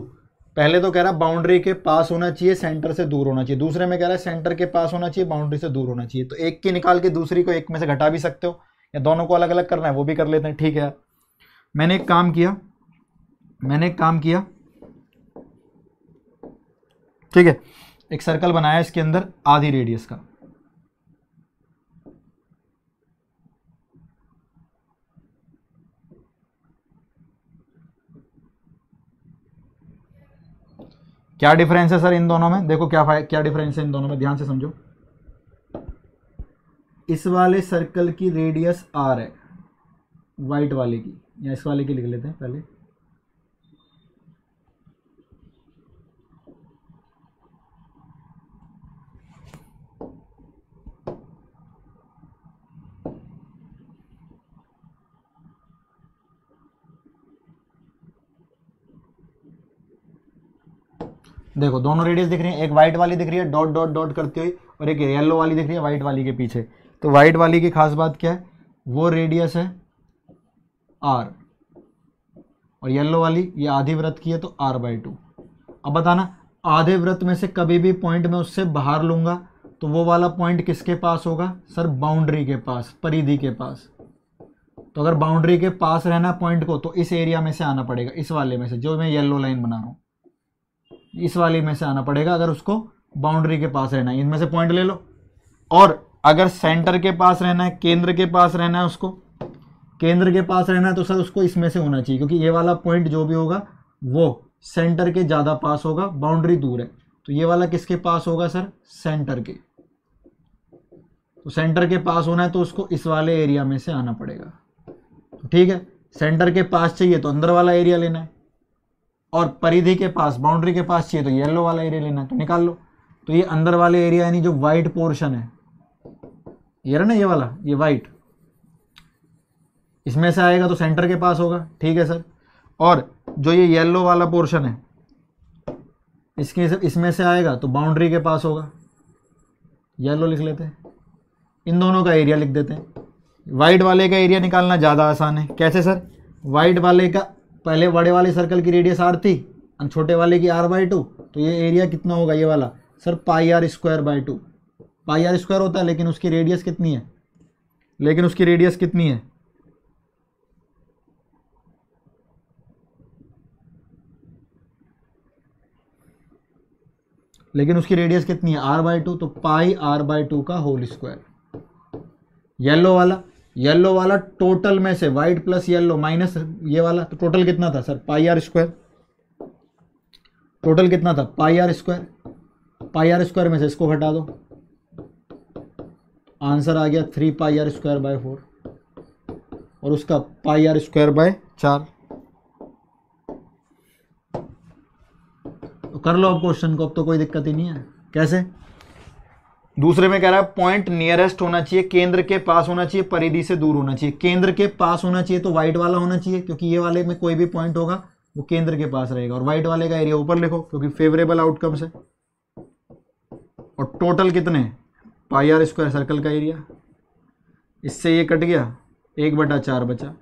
पहले तो कह रहा है बाउंड्री के पास होना चाहिए सेंटर से दूर होना चाहिए दूसरे में कह रहा है सेंटर के पास होना चाहिए बाउंड्री से दूर होना चाहिए तो एक की निकाल के दूसरी को एक में से घटा भी सकते हो या दोनों को अलग अलग करना है वो भी कर लेते हैं ठीक है मैंने एक काम किया मैंने एक काम किया ठीक है एक सर्कल बनाया इसके अंदर आधी रेडियस का क्या डिफरेंस है सर इन दोनों में देखो क्या क्या डिफरेंस है इन दोनों में ध्यान से समझो इस वाले सर्कल की रेडियस आर है वाइट वाले की या इस वाले की लिख लेते हैं पहले देखो दोनों रेडियस दिख रही है एक व्हाइट वाली दिख रही है डॉट डॉट डॉट करती हुई और एक येलो वाली दिख रही है व्हाइट वाली के पीछे तो व्हाइट वाली की खास बात क्या है वो रेडियस है आर और येलो वाली ये आधी व्रत की है तो आर बाई टू अब बताना आधे व्रत में से कभी भी पॉइंट में उससे बाहर लूंगा तो वो वाला पॉइंट किसके पास होगा सर बाउंड्री के पास परिधि के पास तो अगर बाउंड्री के पास रहना पॉइंट को तो इस एरिया में से आना पड़ेगा इस वाले में से जो मैं येलो लाइन बना रहा हूँ इस वाले में से आना पड़ेगा अगर उसको बाउंड्री के पास रहना है इनमें से पॉइंट ले लो और अगर सेंटर के पास रहना है केंद्र के पास रहना है उसको केंद्र के पास रहना है तो सर उसको इसमें से होना चाहिए क्योंकि ये वाला पॉइंट जो भी होगा वो सेंटर के ज़्यादा पास होगा बाउंड्री दूर है तो ये वाला किसके पास होगा सर सेंटर के तो सेंटर के पास होना है तो उसको इस वाले एरिया में से आना पड़ेगा तो ठीक है सेंटर के पास चाहिए तो अंदर वाला एरिया लेना है और परिधि के पास बाउंड्री के पास चाहिए तो येलो वाला एरिया लेना तो निकाल लो तो ये अंदर वाले एरिया यानी जो वाइट पोर्शन है ये रहा ना ये वाला ये वाइट इसमें से आएगा तो सेंटर के पास होगा ठीक है सर और जो ये येलो वाला पोर्शन है इसके इसमें से आएगा तो बाउंड्री के पास होगा येलो लिख लेते हैं इन दोनों का एरिया लिख देते हैं वाइट वाले का एरिया निकालना ज़्यादा आसान है कैसे सर वाइट वाले का पहले बड़े वाले सर्कल की रेडियस आर थी और छोटे वाले की आर बाई टू तो ये एरिया कितना होगा ये वाला sir pi r square by two pi r square होता है लेकिन उसकी रेडियस कितनी है लेकिन उसकी रेडियस कितनी है लेकिन उसकी रेडियस कितनी है आर बाई टू तो पाई आर बाई टू का होल स्क्वायर येलो वाला येलो वाला टोटल में से वाइट प्लस येलो माइनस ये वाला तो टोटल कितना था sir pi r square total कितना था pi r square pi r square में से इसको हटा दो आंसर आ गया three pi r square by four और उसका पाई आर स्क्वायर बाय चार तो कर लो अब क्वेश्चन को अब तो कोई दिक्कत ही नहीं है कैसे दूसरे में कह रहा है पॉइंट नियरेस्ट होना चाहिए केंद्र के पास होना चाहिए परिधि से दूर होना चाहिए केंद्र के पास होना चाहिए तो व्हाइट वाला होना चाहिए क्योंकि ये वाले में कोई भी पॉइंट होगा वो केंद्र के पास रहेगा और व्हाइट वाले का एरिया ऊपर लिखो क्योंकि फेवरेबल आउटकम्स है और टोटल कितने पाई आर स्क्वायर सर्कल का एरिया इससे ये कट गया एक बटा चार बचा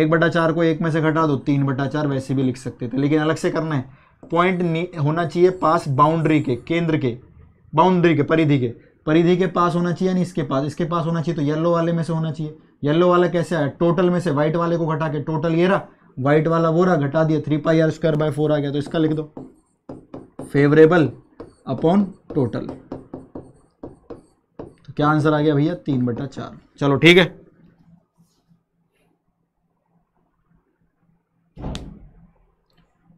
एक बटा चार को एक में से घटा दो तीन बटा चार वैसे भी लिख सकते थे लेकिन अलग से करना है पॉइंट होना चाहिए पास बाउंड्री के केंद्र के बाउंड्री के परिधि के परिधि के पास होना चाहिए यानी इसके पास इसके पास होना चाहिए तो येलो वाले में से होना चाहिए येलो वाला कैसे आया टोटल में से व्हाइट वाले को घटा के टोटल ये रहा व्हाइट वाला वो रहा घटा दिया three pi r square by four आ गया तो इसका लिख दो फेवरेबल अपॉन टोटल तो क्या आंसर आ गया भैया तीन बटा चार चलो ठीक है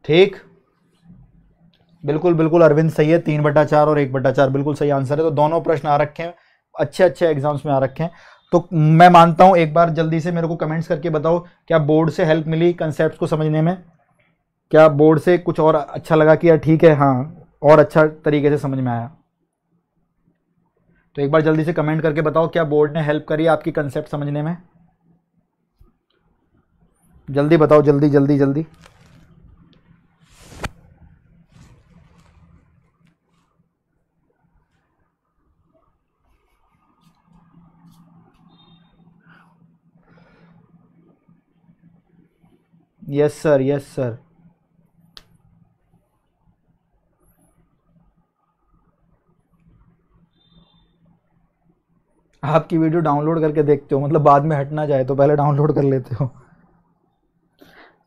ठीक बिल्कुल बिल्कुल अरविंद सही है तीन बटा चार और एक बटा चार बिल्कुल सही आंसर है तो दोनों प्रश्न आ रखे हैं अच्छे अच्छे एग्जाम्स में आ रखे हैं तो मैं मानता हूँ एक बार जल्दी से मेरे को कमेंट्स करके बताओ क्या बोर्ड से हेल्प मिली कंसेप्ट को समझने में क्या बोर्ड से कुछ और अच्छा लगा कि यार ठीक है हाँ और अच्छा तरीके से समझ में आया तो एक बार जल्दी से कमेंट करके बताओ क्या बोर्ड ने हेल्प करी आपकी कंसेप्ट समझने में जल्दी बताओ जल्दी जल्दी जल्दी यस सर यस सर आपकी वीडियो डाउनलोड करके देखते हो मतलब बाद में हटना जाए तो पहले डाउनलोड कर लेते हो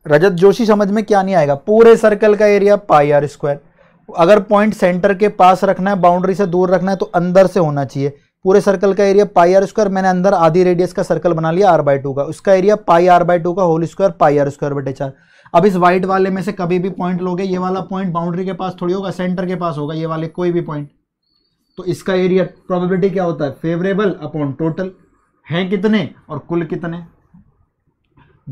रजत जोशी समझ में क्या नहीं आएगा पूरे सर्कल का एरिया पाई आर स्क्वायर अगर पॉइंट सेंटर के पास रखना है बाउंड्री से दूर रखना है तो अंदर से होना चाहिए पूरे सर्कल का एरिया पाई आर स्क्वायर मैंने अंदर आधी रेडियस का सर्कल बना लिया आर बाई टू का उसका area pi r by two का whole square pi r square बटे चार अब इस व्हाइट वाले में से कभी भी पॉइंट लोगे ये वाला पॉइंट बाउंड्री के पास थोड़ी होगा सेंटर के पास होगा ये वाले कोई भी पॉइंट तो इसका एरिया प्रोबेबिलिटी क्या होता है फेवरेबल अपॉन टोटल है कितने और कुल कितने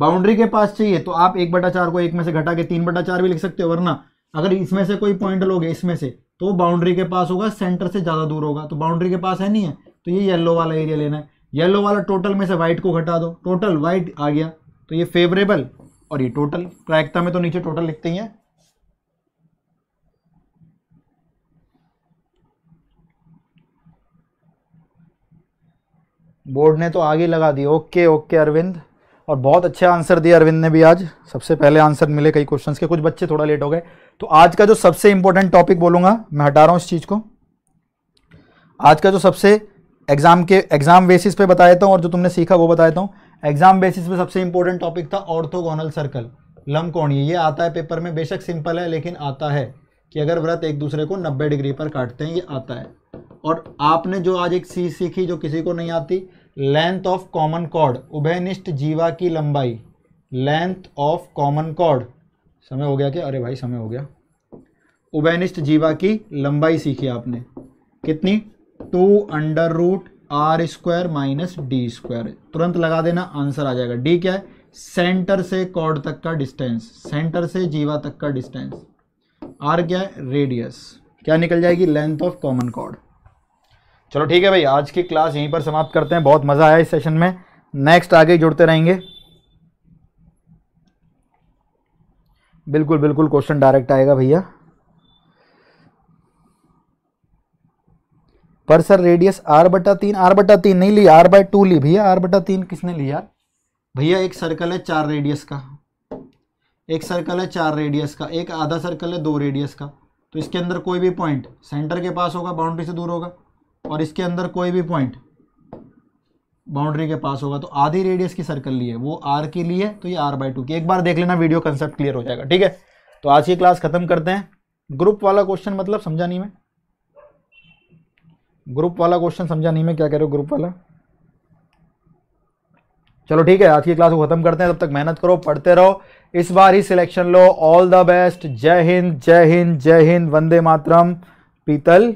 बाउंड्री के पास चाहिए तो आप एक बटा चार को एक में से घटा के तीन बटा चार भी लिख सकते हो वरना अगर इसमें से कोई पॉइंट लोगे इसमें से तो बाउंड्री के पास होगा सेंटर से ज़्यादा दूर होगा तो बाउंड्री के पास है नहीं है तो ये येलो वाला एरिया लेना है येलो वाला टोटल में से व्हाइट को घटा दो टोटल व्हाइट आ गया तो ये फेवरेबल और ये टोटल प्रायिकता में तो नीचे टोटल लिखते ही हैं बोर्ड ने तो आगे लगा दी ओके ओके अरविंद और बहुत अच्छे आंसर दिए अरविंद ने भी आज सबसे पहले आंसर मिले कई क्वेश्चन के कुछ बच्चे थोड़ा लेट हो गए तो आज का जो सबसे इंपॉर्टेंट टॉपिक बोलूंगा मैं हटा रहा हूँ इस चीज़ को आज का जो सबसे एग्जाम के एग्जाम बेसिस पे बता देता हूँ और जो तुमने सीखा वो बता देता हूँ एग्जाम बेसिस पे सबसे इंपॉर्टेंट टॉपिक था ऑर्थोगोनल सर्कल लम कौन ये आता है पेपर में बेशक सिंपल है लेकिन आता है कि अगर व्रत एक दूसरे को 90 डिग्री पर काटते हैं ये आता है और आपने जो आज एक चीज़ सीखी जो किसी को नहीं आती लेंथ ऑफ कॉमन कॉर्ड उभयनिष्ठ जीवा की लंबाई लेंथ ऑफ कॉमन कॉर्ड समय हो गया क्या अरे भाई समय हो गया उभयनिष्ठ जीवा की लंबाई सीखी आपने कितनी two under root r square minus d square तुरंत लगा देना आंसर आ जाएगा डी क्या है सेंटर से कॉर्ड तक का डिस्टेंस सेंटर से जीवा तक का डिस्टेंस आर क्या है रेडियस क्या निकल जाएगी लेंथ ऑफ कॉमन कॉर्ड चलो ठीक है भाई आज की क्लास यहीं पर समाप्त करते हैं बहुत मज़ा आया इस सेशन में नेक्स्ट आगे जुड़ते रहेंगे बिल्कुल बिल्कुल क्वेश्चन डायरेक्ट आएगा भैया पर सर रेडियस आर बटा तीन आर बटा तीन नहीं ली आर बाय टू ली भैया आर बटा तीन किसने ली यार भैया एक सर्कल है चार रेडियस का एक सर्कल है चार रेडियस का एक आधा सर्कल है दो रेडियस का तो इसके अंदर कोई भी पॉइंट सेंटर के पास होगा बाउंड्री से दूर होगा और इसके अंदर कोई भी पॉइंट बाउंड्री के पास होगा तो आधी रेडियस की सर्कल ली है वो आर की ली है तो ये आर बाई टू की एक बार देख लेना वीडियो कंसेप्ट क्लियर हो जाएगा ठीक है तो आज की क्लास खत्म करते हैं ग्रुप वाला क्वेश्चन मतलब समझा नहीं मैं ग्रुप वाला क्वेश्चन समझा नहीं मैं क्या कह रहे हो ग्रुप वाला चलो ठीक है आज की क्लास को खत्म करते हैं तब तक मेहनत करो पढ़ते रहो इस बार ही सिलेक्शन लो ऑल द बेस्ट जय हिंद जय हिंद जय हिंद वंदे मातरम पीतल